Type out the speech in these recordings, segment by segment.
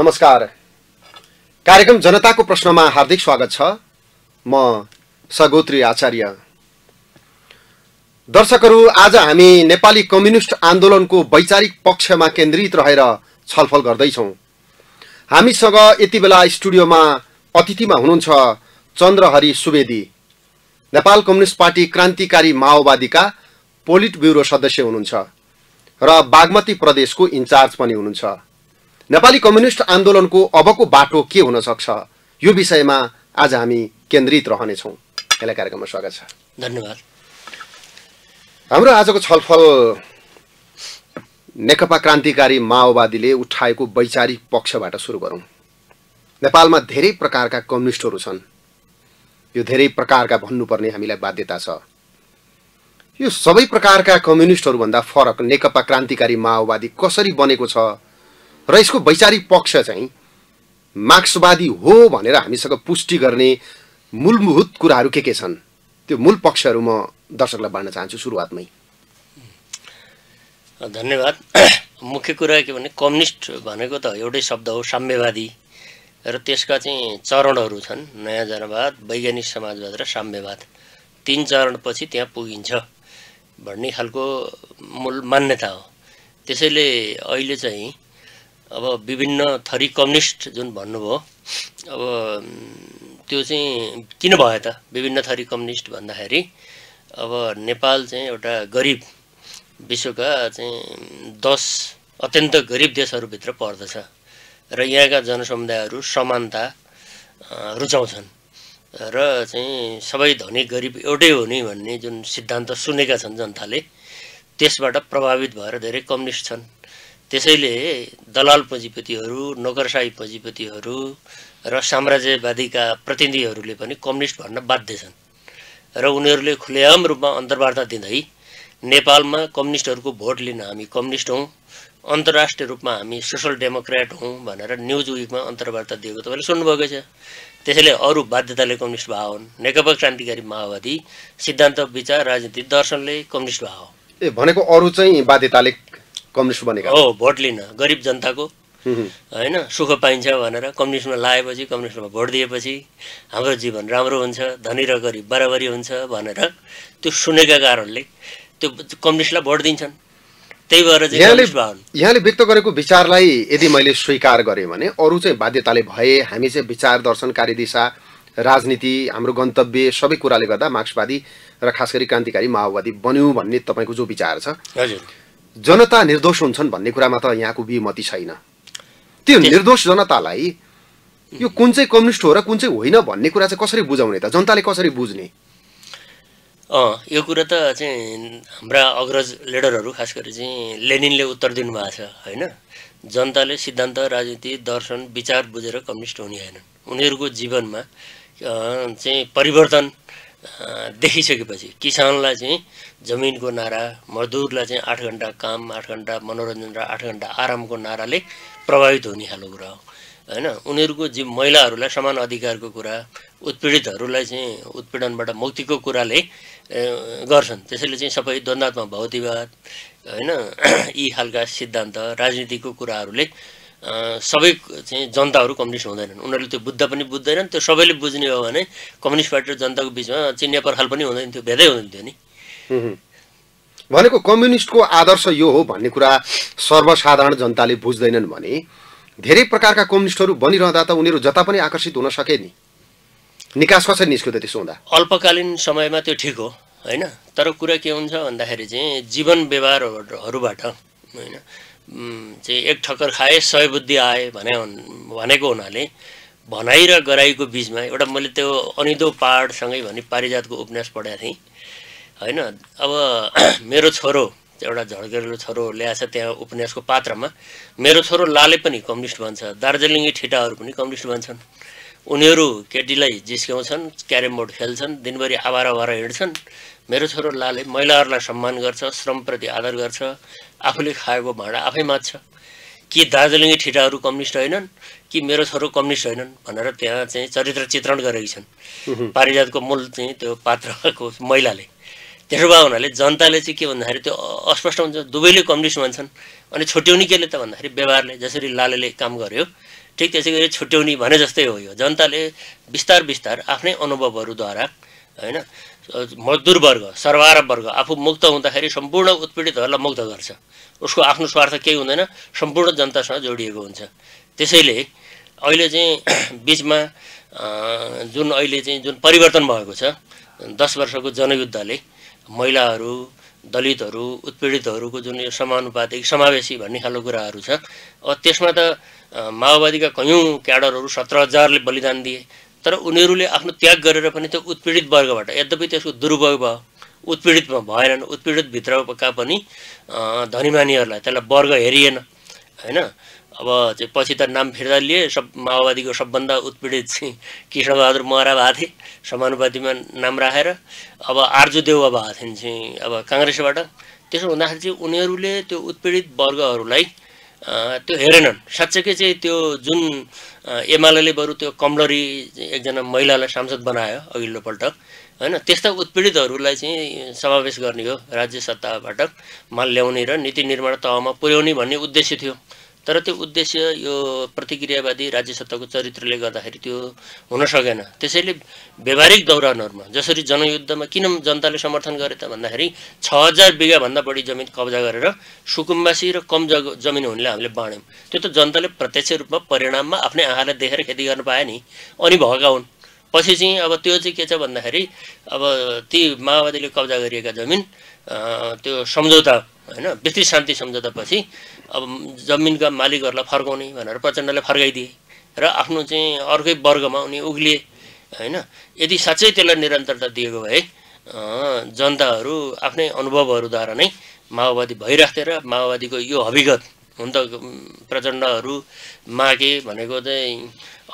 नमस्कार कार्यक्रम जनताको प्रश्नमा हार्दिक स्वागत छ म सगोत्री आचार्य दर्शकहरू आज हामी नेपाली कम्युनिस्ट आन्दोलनको वैचारिक पक्षमा केन्द्रित रहेर छलफल गर्दैछौँ हामीसँग यति बेला स्टुडियोमा अतिथिमा हुनुहुन्छ चन्द्रहरि सुवेदी नेपाल कम्युनिस्ट पार्टी क्रान्तिकारी माओवादीका पोलिट ब्युरो सदस्य हुनुहुन्छ र बागमती प्रदेशको इन्चार्ज पनि हुनुहुन्छ नेपाली कम्युनिस्ट आन्दोलनको अबको बाटो के हुन सक्छ यो विषयमा आज हामी केन्द्रित रहनेछौँ यसलाई कार्यक्रममा स्वागत छ धन्यवाद हाम्रो आजको छलफल नेकपा क्रान्तिकारी माओवादीले उठाएको वैचारिक पक्षबाट सुरु गरौँ नेपालमा धेरै प्रकारका कम्युनिस्टहरू छन् यो धेरै प्रकारका भन्नुपर्ने हामीलाई बाध्यता छ यो सबै प्रकारका कम्युनिस्टहरूभन्दा फरक नेकपा क्रान्तिकारी माओवादी कसरी बनेको छ र यसको वैचारिक पक्ष चाहिँ मार्क्सवादी हो भनेर हामीसँग पुष्टि गर्ने मूलभूत कुराहरू के के छन् त्यो मूल पक्षहरू म दर्शकलाई बाँड्न चाहन्छु सुरुवातमै धन्यवाद मुख्य कुरा के भने कम्युनिस्ट भनेको त एउटै शब्द हो साम्यवादी र त्यसका चाहिँ चरणहरू छन् नयाँ जनवाद वैज्ञानिक समाजवाद र साम्यवाद तिन चरणपछि त्यहाँ पुगिन्छ भन्ने खालको मूल मान्यता हो त्यसैले अहिले चाहिँ अब विभिन्न थरी कम्युनिस्ट जुन भन्नुभयो अब त्यो चाहिँ किन भयो त विभिन्न थरी कम्युनिस्ट भन्दाखेरि अब नेपाल चाहिँ एउटा गरिब विश्वका चाहिँ दस अत्यन्त गरिब देशहरूभित्र पर्दछ र यहाँका जनसमुदायहरू समानता रुचाउँछन् र चाहिँ सबै धनी गरिब एउटै हो नि भन्ने जुन सिद्धान्त सुनेका छन् जनताले त्यसबाट प्रभावित भएर धेरै कम्युनिस्ट छन् त्यसैले दलाल पुँजीपतिहरू नोकरशाही पुँजीपतिहरू र साम्राज्यवादीका प्रतिनिधिहरूले पनि कम्युनिस्ट भन्न बाध्य छन् र उनीहरूले खुलेआम रूपमा अन्तर्वार्ता दिँदै नेपालमा कम्युनिस्टहरूको भोट लिन हामी कम्युनिस्ट हौँ अन्तर्राष्ट्रिय रूपमा हामी सोसल डेमोक्रेट हौँ भनेर न्युज विकमा अन्तर्वार्ता दिएको तपाईँले सुन्नुभएको छ त्यसैले अरू बाध्यताले कम्युनिस्ट भा हुन् नेकपा क्रान्तिकारी माओवादी सिद्धान्त विचार राजनीति दर्शनले कम्युनिस्ट भा हो ए भनेको अरू चाहिँ बाध्यताले कम्युनिस्ट बनेका हो भोट लिन गरिब जनताको होइन सुख पाइन्छ भनेर कम्युनिस्टमा लाएपछि कम्युनिस्टमा भोट दिएपछि हाम्रो जीवन राम्रो हुन्छ धनी र गरिब बराबरी हुन्छ भनेर त्यो सुनेका कारणले त्यो कम्युनिस्टलाई भोट दिन्छन् त्यही भएर यहाँले यहाँले व्यक्त गरेको विचारलाई यदि मैले स्वीकार गरेँ भने अरू चाहिँ बाध्यताले भए हामी चाहिँ विचार दर्शन कार्यदिशा राजनीति हाम्रो गन्तव्य सबै कुराले गर्दा मार्क्सवादी र खास गरी क्रान्तिकारी माओवादी बन्यौँ भन्ने तपाईँको जो विचार छ हजुर जनता निर्दोष हुन्छन् भन्ने कुरामा त यहाँको विमति छैन त्यो निर्दोष जनतालाई यो कुन चाहिँ कम्युनिस्ट हो र कुन चाहिँ होइन भन्ने कुरा चाहिँ कसरी बुझाउने त जनताले कसरी बुझ्ने अँ यो कुरा त चाहिँ हाम्रा अग्रज लिडरहरू खास गरी चाहिँ लेनिनले उत्तर दिनुभएको छ होइन जनताले सिद्धान्त राजनीति दर्शन विचार बुझेर कम्युनिस्ट हुने होइनन् उनीहरूको जीवनमा चाहिँ परिवर्तन देखिसकेपछि किसानलाई चाहिँ जमिनको नारा मजदुरलाई चाहिँ आठ घन्टा काम आठ घन्टा मनोरञ्जन र आठ घन्टा आरामको नाराले प्रभावित हुने खालको कुरा हो होइन उनीहरूको जे महिलाहरूलाई समान अधिकारको कुरा उत्पीडितहरूलाई चाहिँ उत्पीडनबाट मुक्तिको कुराले गर्छन् त्यसैले चाहिँ सबै द्वन्द्वात्मक भौतिवाद होइन यी खालका सिद्धान्त राजनीतिको कुराहरूले सबै चाहिँ जनताहरू कम्युनिस्ट हुँदैनन् उनीहरूले त्यो बुझ्दा पनि बुझ्दैनन् त्यो सबैले बुझ्ने हो भने कम्युनिस्ट पार्टी र जनताको बिचमा चिन्या पर्खाल पनि हुँदैन थियो भेदै हुँदैन थियो नि भनेको कम्युनिस्टको आदर्श यो हो भन्ने कुरा सर्वसाधारण जनताले बुझ्दैनन् भने धेरै प्रकारका कम्युनिस्टहरू बनिरहँदा त उनीहरू जता पनि आकर्षित हुन सके नि निकास कसरी निस्क्यो त त्यसो हुँदा अल्पकालीन समयमा त्यो ठिक हो होइन तर कुरा के हुन्छ भन्दाखेरि चाहिँ जीवन व्यवहारहरूबाट होइन चाहिँ एक ठक्कर खाए सय बुद्धि आए भने भनेको हुनाले भनाइ र गराइको बिचमा एउटा मैले त्यो अनिदो पाहाडसँगै भने पारिजातको उपन्यास पढाएको थिएँ होइन अब मेरो छोरो एउटा झड्केलो छोरो ल्याएछ त्यहाँ उपन्यासको पात्रमा मेरो छोरो लाले पनि कम्युनिस्ट भन्छ दार्जिलिङी ठिटाहरू पनि कम्युनिस्ट भन्छन् उनीहरू केटीलाई जिस्क्याउँछन् क्यारम बोर्ड खेल्छन् दिनभरि आवार आवारा हिँड्छन् मेरो छोरो लाले महिलाहरूलाई सम्मान गर्छ श्रमप्रति आदर गर्छ आफूले खाएको भाँडा आफै माझ्छ कि दार्जिलिङ ठिटाहरू कम्युनिस्ट होइनन् कि मेरो छोरो कम्युनिस्ट होइनन् भनेर त्यहाँ चाहिँ चरित्र चित्रण गरेकी छन् पारिजातको मूल चाहिँ त्यो पात्रको महिलाले त्यसो भए हुनाले जनताले चाहिँ के भन्दाखेरि त्यो अस्पष्ट हुन्छ दुवैले कम्युनिस्ट भन्छन् अनि छुट्याउने केले त भन्दाखेरि व्यवहारले जसरी लालेले काम गर्यो ठिक त्यसै गरी छुट्याउने भने जस्तै हो यो जनताले बिस्तार बिस्तार आफ्नै अनुभवहरूद्वारा होइन मजदुर वर्ग सर्वार वर्ग आफू मुक्त हुँदाखेरि सम्पूर्ण उत्पीडितहरूलाई मुक्त गर्छ उसको आफ्नो स्वार्थ केही हुँदैन सम्पूर्ण जनतासँग जोडिएको हुन्छ त्यसैले अहिले चाहिँ बिचमा जुन अहिले चाहिँ जुन परिवर्तन भएको छ दस वर्षको जनयुद्धले महिलाहरू दलितहरू उत्पीडितहरूको जुन यो समानुपातिक समावेशी भन्ने खालको कुराहरू छ अब त्यसमा त माओवादीका कयौँ क्याडरहरू सत्र हजारले बलिदान दिए तर उनीहरूले आफ्नो त्याग गरेर पनि त्यो उत्पीडित वर्गबाट यद्यपि त्यसको दुरुपयोग भयो उत्पीडितमा भएनन् उत्पीडितभित्रका पनि धनीमानीहरूलाई त्यसलाई वर्ग हेरिएन होइन अब चाहिँ पछि त नाम फिर्ता लिए सब माओवादीको सबभन्दा उत्पीडित चाहिँ कृष्णबहादुर महरा भएको थिए समानुपातिमा नाम राखेर अब आर्जु देव भएको थिएन चाहिँ अब काङ्ग्रेसबाट त्यसो हुँदाखेरि चाहिँ उनीहरूले त्यो उत्पीडित वर्गहरूलाई त्यो हेरेनन् साँच्चैकै चाहिँ त्यो जुन एमाले बरु त्यो कमलरी एकजना महिलालाई सांसद बनायो अघिल्लोपल्ट होइन त्यस्ता उत्पीडितहरूलाई चाहिँ समावेश गर्ने हो राज्य सत्ताबाट माल ल्याउने र नीति निर्माण तहमा पुर्याउने भन्ने उद्देश्य थियो तर त्यो उद्देश्य यो प्रतिक्रियावादी राज्य सत्ताको चरित्रले गर्दाखेरि त्यो हुन सकेन त्यसैले व्यावहारिक दौरानहरूमा जसरी जनयुद्धमा किन जनताले समर्थन गरे त भन्दाखेरि छ हजार बिघाभन्दा बढी जमिन कब्जा गरेर सुकुम्बासी र कम जग जमिन हुनेलाई हामीले बाँड्यौँ त्यो त जनताले प्रत्यक्ष रूपमा परिणाममा आफ्नै आँखालाई देखेर खेती गर्न पाए नि अनि भएका हुन् पछि चाहिँ अब त्यो चाहिँ के छ भन्दाखेरि अब ती माओवादीले कब्जा गरिएका जमिन त्यो सम्झौता होइन व्यक्ति शान्ति सम्झौतापछि अब जमिनका मालिकहरूलाई फर्काउने भनेर प्रचण्डले फर्काइदिए र आफ्नो चाहिँ अर्कै वर्गमा उनी उग्लिए होइन यदि साँच्चै त्यसलाई निरन्तरता दिएको भए जनताहरू आफ्नै अनुभवहरूद्वारा नै माओवादी भइराख्थे र माओवादीको यो हविगत हुन त प्रचण्डहरू मागे भनेको चाहिँ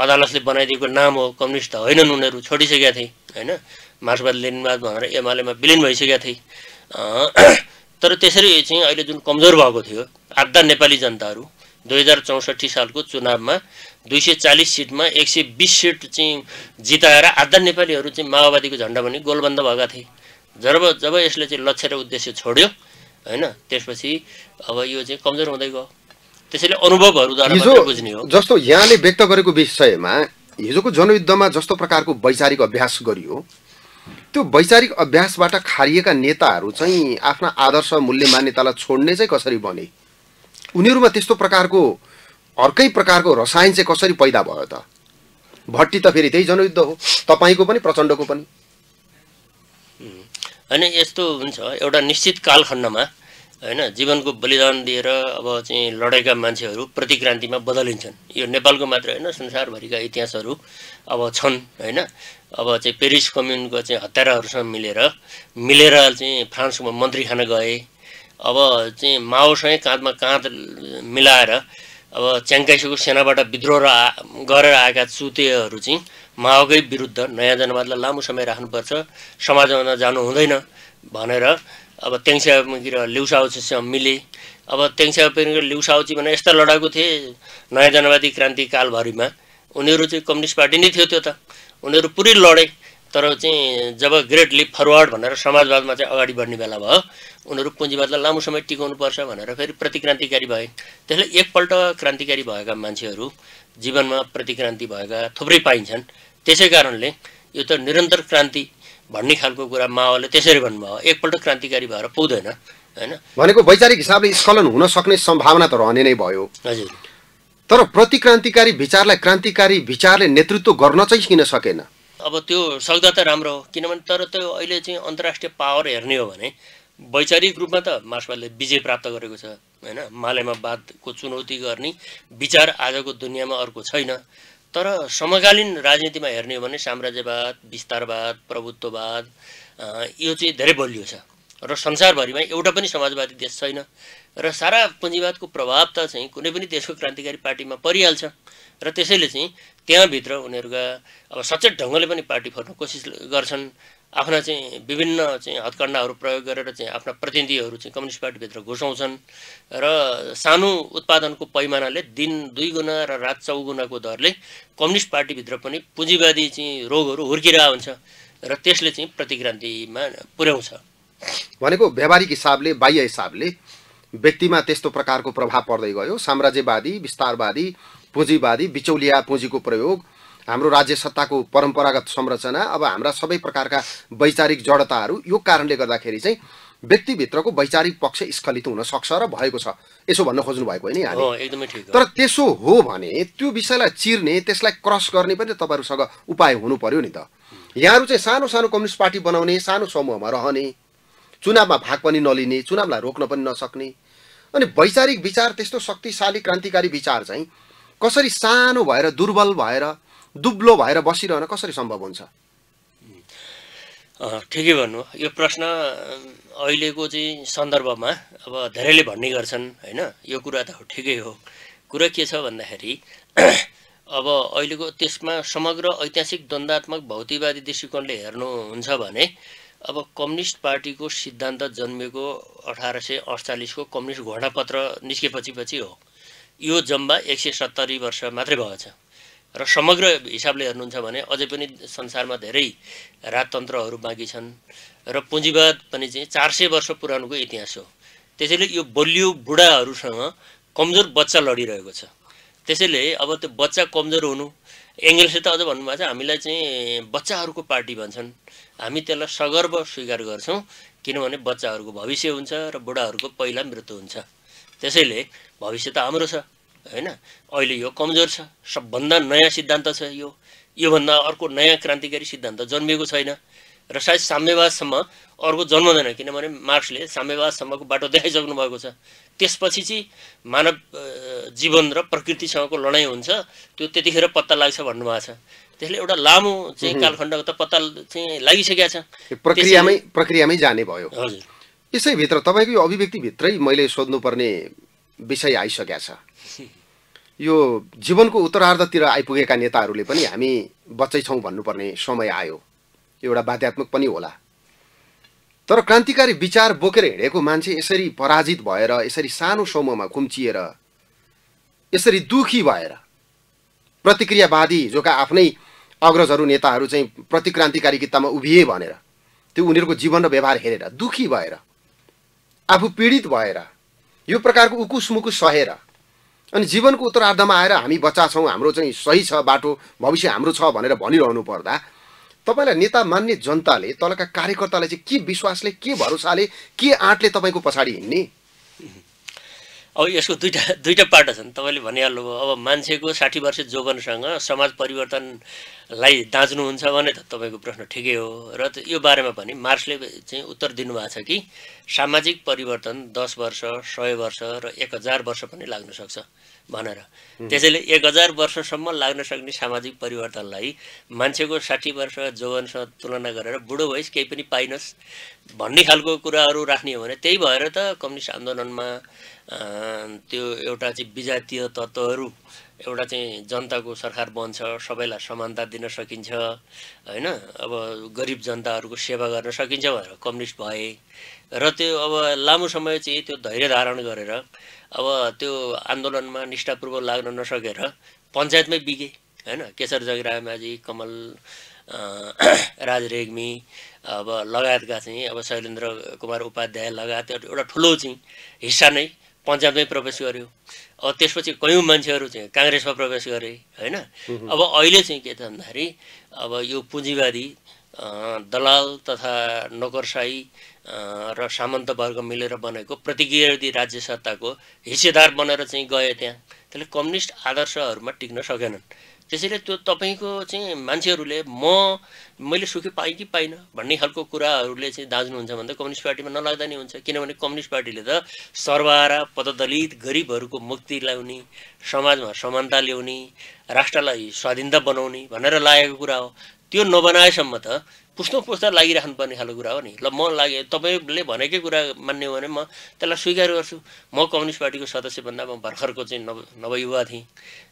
अदालतले बनाइदिएको नाम हो कम्युनिस्ट त होइनन् उनीहरू छोडिसकेका थिए होइन मार्क्सवाद लेनिनवाद भनेर एमालेमा विलिन भइसकेका थिए तर त्यसरी चाहिँ अहिले जुन कमजोर भएको थियो आधा नेपाली जनताहरू दुई हजार चौसठी सालको चुनावमा दुई सय चालिस सिटमा एक सय बिस सिट चाहिँ जिताएर आधा नेपालीहरू चाहिँ माओवादीको झन्डा भने गोलबन्द भएका थिए जब जब यसले चाहिँ लक्ष्य र उद्देश्य छोड्यो होइन त्यसपछि अब यो चाहिँ कमजोर हुँदै गयो त्यसैले अनुभवहरूद्वारा बुझ्ने हो जस्तो यहाँले व्यक्त गरेको विषयमा हिजोको जनयुद्धमा जस्तो प्रकारको वैचारिक अभ्यास गरियो त्यो वैचारिक अभ्यासबाट खारिएका नेताहरू चाहिँ आफ्ना आदर्श मूल्य मान्यतालाई छोड्ने चाहिँ कसरी बने उनीहरूमा त्यस्तो प्रकारको अर्कै प्रकारको रसायन चाहिँ कसरी पैदा भयो त भट्टी त फेरि त्यही जनयुद्ध हो तपाईँको पनि प्रचण्डको पनि होइन यस्तो हुन्छ एउटा निश्चित कालखण्डमा होइन जीवनको बलिदान दिएर अब चाहिँ लडेका मान्छेहरू प्रतिक्रान्तिमा बदलिन्छन् यो नेपालको मात्र होइन संसारभरिका इतिहासहरू अब छन् होइन अब चाहिँ पेरिस कम्युनको चाहिँ हत्याराहरूसँग मिलेर मिलेर चाहिँ फ्रान्समा मन्त्री खान गए अब चाहिँ माओसँगै काँधमा काँध मिलाएर अब च्याङ्काइसको सेनाबाट विद्रोह र गरेर आएका चुतेहरू चाहिँ माओकै विरुद्ध नयाँ जनवादलाई लामो समय राख्नुपर्छ समाजमा जानु हुँदैन भनेर अब र लिउसाउचीसँग मिले अब र लिउसाउची भनेर यस्ता लडाएको थिए नयाँ जनवादी क्रान्ति कालभरिमा उनीहरू चाहिँ कम्युनिस्ट पार्टी नै थियो त्यो त उनीहरू पुरै लडे तर चाहिँ जब ग्रेट लिप फरवर्ड भनेर समाजवादमा चाहिँ अगाडि बढ्ने बेला भयो उनीहरू पुँजीवादलाई लामो समय टिकाउनुपर्छ भनेर फेरि प्रतिक्रान्तिकारी भए त्यसले एकपल्ट क्रान्तिकारी भएका मान्छेहरू जीवनमा प्रतिक्रान्ति भएका थुप्रै पाइन्छन् त्यसै कारणले यो त निरन्तर क्रान्ति भन्ने खालको कुरा माओले त्यसरी भन्नुभयो एकपल्ट क्रान्तिकारी भएर पुग्दैन होइन भनेको वैचारिक हिसाबले स्खलन हुन सक्ने सम्भावना त रहने नै भयो हजुर तर प्रतिक्रान्तिकारी विचारलाई क्रान्तिकारी विचारले नेतृत्व गर्न चाहिँ किन सकेन अब त्यो सक्दा त राम्रो हो किनभने तर त्यो अहिले चाहिँ अन्तर्राष्ट्रिय पावर हेर्ने हो भने वैचारिक रूपमा त मार्क्सवादले विजय प्राप्त गरेको छ होइन मालेमावादको चुनौती गर्ने विचार आजको दुनियाँमा अर्को छैन तर समकालीन राजनीतिमा हेर्ने हो भने साम्राज्यवाद विस्तारवाद प्रभुत्ववाद यो चाहिँ धेरै बलियो छ र संसारभरिमा एउटा पनि समाजवादी देश छैन र सारा पुँजीवादको प्रभाव त चाहिँ कुनै पनि देशको क्रान्तिकारी पार्टीमा परिहाल्छ र त्यसैले चाहिँ त्यहाँभित्र उनीहरूका अब सचेत ढङ्गले पनि पार्टी फर्नु कोसिस गर्छन् आफ्ना चाहिँ विभिन्न चाहिँ हत्कण्डाहरू प्रयोग गरेर चाहिँ आफ्ना प्रतिनिधिहरू चाहिँ कम्युनिस्ट पार्टीभित्र घुसाउँछन् र सानो उत्पादनको पैमानाले दिन दुई गुणा र रात चौगुणाको दरले कम्युनिस्ट पार्टीभित्र पनि पुँजीवादी चाहिँ रोगहरू हुर्किरहेको हुन्छ र त्यसले चाहिँ प्रतिक्रान्तिमा पुर्याउँछ भनेको व्यावहारिक हिसाबले बाह्य हिसाबले व्यक्तिमा त्यस्तो प्रकारको प्रभाव पर्दै गयो साम्राज्यवादी विस्तारवादी पुँजीवादी बिचौलिया पुँजीको प्रयोग हाम्रो राज्य सत्ताको परम्परागत संरचना अब हाम्रा सबै प्रकारका वैचारिक जडताहरू यो कारणले गर्दाखेरि चाहिँ व्यक्तिभित्रको वैचारिक पक्ष स्खलित हुन सक्छ र भएको छ यसो भन्न खोज्नु भएको होइन यहाँले तर त्यसो हो भने त्यो विषयलाई चिर्ने त्यसलाई क्रस गर्ने पनि तपाईँहरूसँग उपाय हुनु पर्यो नि त यहाँहरू चाहिँ सानो सानो कम्युनिस्ट पार्टी बनाउने सानो समूहमा रहने चुनावमा भाग पनि नलिने चुनावलाई रोक्न पनि नसक्ने अनि वैचारिक विचार त्यस्तो शक्तिशाली क्रान्तिकारी विचार चाहिँ कसरी सानो भएर दुर्बल भएर दुब्लो भएर बसिरहन कसरी सम्भव हुन्छ ठिकै भन्नु यो प्रश्न अहिलेको चाहिँ सन्दर्भमा अब धेरैले भन्ने गर्छन् होइन यो कुरा त ठिकै हो कुरा के छ भन्दाखेरि अब अहिलेको त्यसमा समग्र ऐतिहासिक द्वन्दात्मक भौतिकवादी दृष्टिकोणले हेर्नुहुन्छ भने अब कम्युनिस्ट पार्टीको सिद्धान्त जन्मेको अठार सय अडचालिसको कम्युनिस्ट घोषणापत्र निस्केपछि पछि हो यो जम्मा एक सय सत्तरी वर्ष मात्रै भएछ र समग्र हिसाबले हेर्नुहुन्छ भने अझै पनि संसारमा धेरै राजतन्त्रहरू बाँकी छन् र पुँजीवाद पनि चाहिँ चार सय वर्ष पुरानोको इतिहास हो त्यसैले यो बलियो बुढाहरूसँग कमजोर बच्चा लडिरहेको छ त्यसैले अब त्यो बच्चा कमजोर हुनु एङ्ग्रेजले त अझ भन्नुभएको छ हामीलाई चाहिँ बच्चाहरूको पार्टी भन्छन् हामी त्यसलाई सगर्व स्वीकार गर्छौँ किनभने बच्चाहरूको भविष्य हुन्छ र बुढाहरूको पहिला मृत्यु हुन्छ त्यसैले भविष्य त हाम्रो छ होइन अहिले यो कमजोर छ सबभन्दा नयाँ सिद्धान्त छ यो योभन्दा अर्को नयाँ क्रान्तिकारी सिद्धान्त जन्मिएको छैन र सायद साम्यवादसम्म अर्को जन्मदैन किनभने मार्क्सले साम्यवादसम्मको बाटो देखाइसक्नु भएको छ त्यसपछि चाहिँ मानव जीवन र प्रकृतिसँगको लडाइँ हुन्छ त्यो त्यतिखेर पत्ता लाग्छ भन्नुभएको छ त्यसले एउटा लामो चाहिँ कालखण्डको त पत्ता चाहिँ लागिसकेका छ प्रक्रियामै प्रक्रियामै जाने भयो हजुर यसैभित्र तपाईँको यो अभिव्यक्तिभित्रै मैले सोध्नुपर्ने विषय आइसकेका छ यो जीवनको उत्तरार्धतिर आइपुगेका नेताहरूले पनि हामी बच्चै छौँ भन्नुपर्ने समय आयो एउटा बाध्यात्मक पनि होला तर क्रान्तिकारी विचार बोकेर हिँडेको मान्छे यसरी पराजित भएर यसरी सानो समूहमा खुम्चिएर यसरी दुखी भएर प्रतिक्रियावादी जो आफ्नै अग्रजहरू नेताहरू चाहिँ प्रतिक्रान्तिकारी कितामा उभिए भनेर त्यो उनीहरूको जीवन र व्यवहार हेरेर दुखी भएर आफू पीडित भएर यो प्रकारको उकुस मुकुस सहेर अनि जीवनको उत्तरार्धमा आएर हामी बच्चा छौँ हाम्रो चाहिँ सही छ बाटो भविष्य हाम्रो छ भनेर भनिरहनु पर्दा तपाईँलाई नेता मान्ने जनताले तलका कार्यकर्तालाई चाहिँ के विश्वासले के भरोसाले के आँटले तपाईँको पछाडि हिँड्ने अब यसको दुईवटा दुईवटा पाटो छन् तपाईँले भनिहाल्नुभयो अब मान्छेको साठी वर्ष जोगनसँग समाज परिवर्तनलाई दाँच्नुहुन्छ भने त तपाईँको प्रश्न ठिकै हो र यो बारेमा पनि मार्क्सले चाहिँ उत्तर दिनुभएको छ कि सामाजिक परिवर्तन दस वर्ष सय वर्ष र एक हजार वर्ष पनि लाग्न सक्छ भनेर त्यसैले एक हजार वर्षसम्म लाग्न सक्ने सामाजिक परिवर्तनलाई मान्छेको साठी वर्ष जौवनसँग तुलना गरेर बुढो भइस् केही पनि पाइनस् भन्ने खालको कुराहरू राख्ने हो भने त्यही भएर त कम्युनिस्ट आन्दोलनमा त्यो एउटा चाहिँ विजातीय तत्त्वहरू एउटा चाहिँ जनताको सरकार बन्छ सबैलाई समानता दिन सकिन्छ होइन अब गरिब जनताहरूको सेवा गर्न सकिन्छ भनेर कम्युनिस्ट भए र त्यो अब लामो समय चाहिँ त्यो धैर्य धारण गरेर अब त्यो आन्दोलनमा निष्ठापूर्वक लाग्न नसकेर पञ्चायतमै बिगे होइन केशर जगरामाझी कमल राज रेग्मी अब लगायतका चाहिँ अब शैलेन्द्र कुमार उपाध्याय लगायत एउटा ठुलो चाहिँ हिस्सा नै पञ्चायतमै प्रवेश गर्यो अब त्यसपछि कयौँ मान्छेहरू चाहिँ काङ्ग्रेसमा प्रवेश गरे होइन अब अहिले चाहिँ के छ भन्दाखेरि अब यो पुँजीवादी दलाल तथा नोकरशाही र सामन्तवर्ग मिलेर बनेको प्रतिक्रियावादी राज्य सत्ताको हिस्सेदार बनेर चाहिँ गए त्यहाँ त्यसले कम्युनिस्ट आदर्शहरूमा टिक्न सकेनन् त्यसैले त्यो तपाईँको चाहिँ मान्छेहरूले म मैले सुखी पाएँ कि पाइनँ भन्ने खालको कुराहरूले चाहिँ दाज्नुहुन्छ भन्दा कम्युनिस्ट पार्टीमा नलाग्दा नै हुन्छ किनभने कम्युनिस्ट पार्टीले त सर्वहारा पददलित गरिबहरूको मुक्ति ल्याउने समाजमा समानता ल्याउने राष्ट्रलाई स्वाधीनता बनाउने भनेर लागेको कुरा हो त्यो नबनाएसम्म त पुस्तो पुस्ता पर्ने खालको कुरा हो नि ल म लागे तपाईँले भनेकै कुरा मान्ने हो भने म त्यसलाई स्वीकार गर्छु म कम्युनिस्ट पार्टीको सदस्यभन्दा म भर्खरको चाहिँ नव नवयुवा थिएँ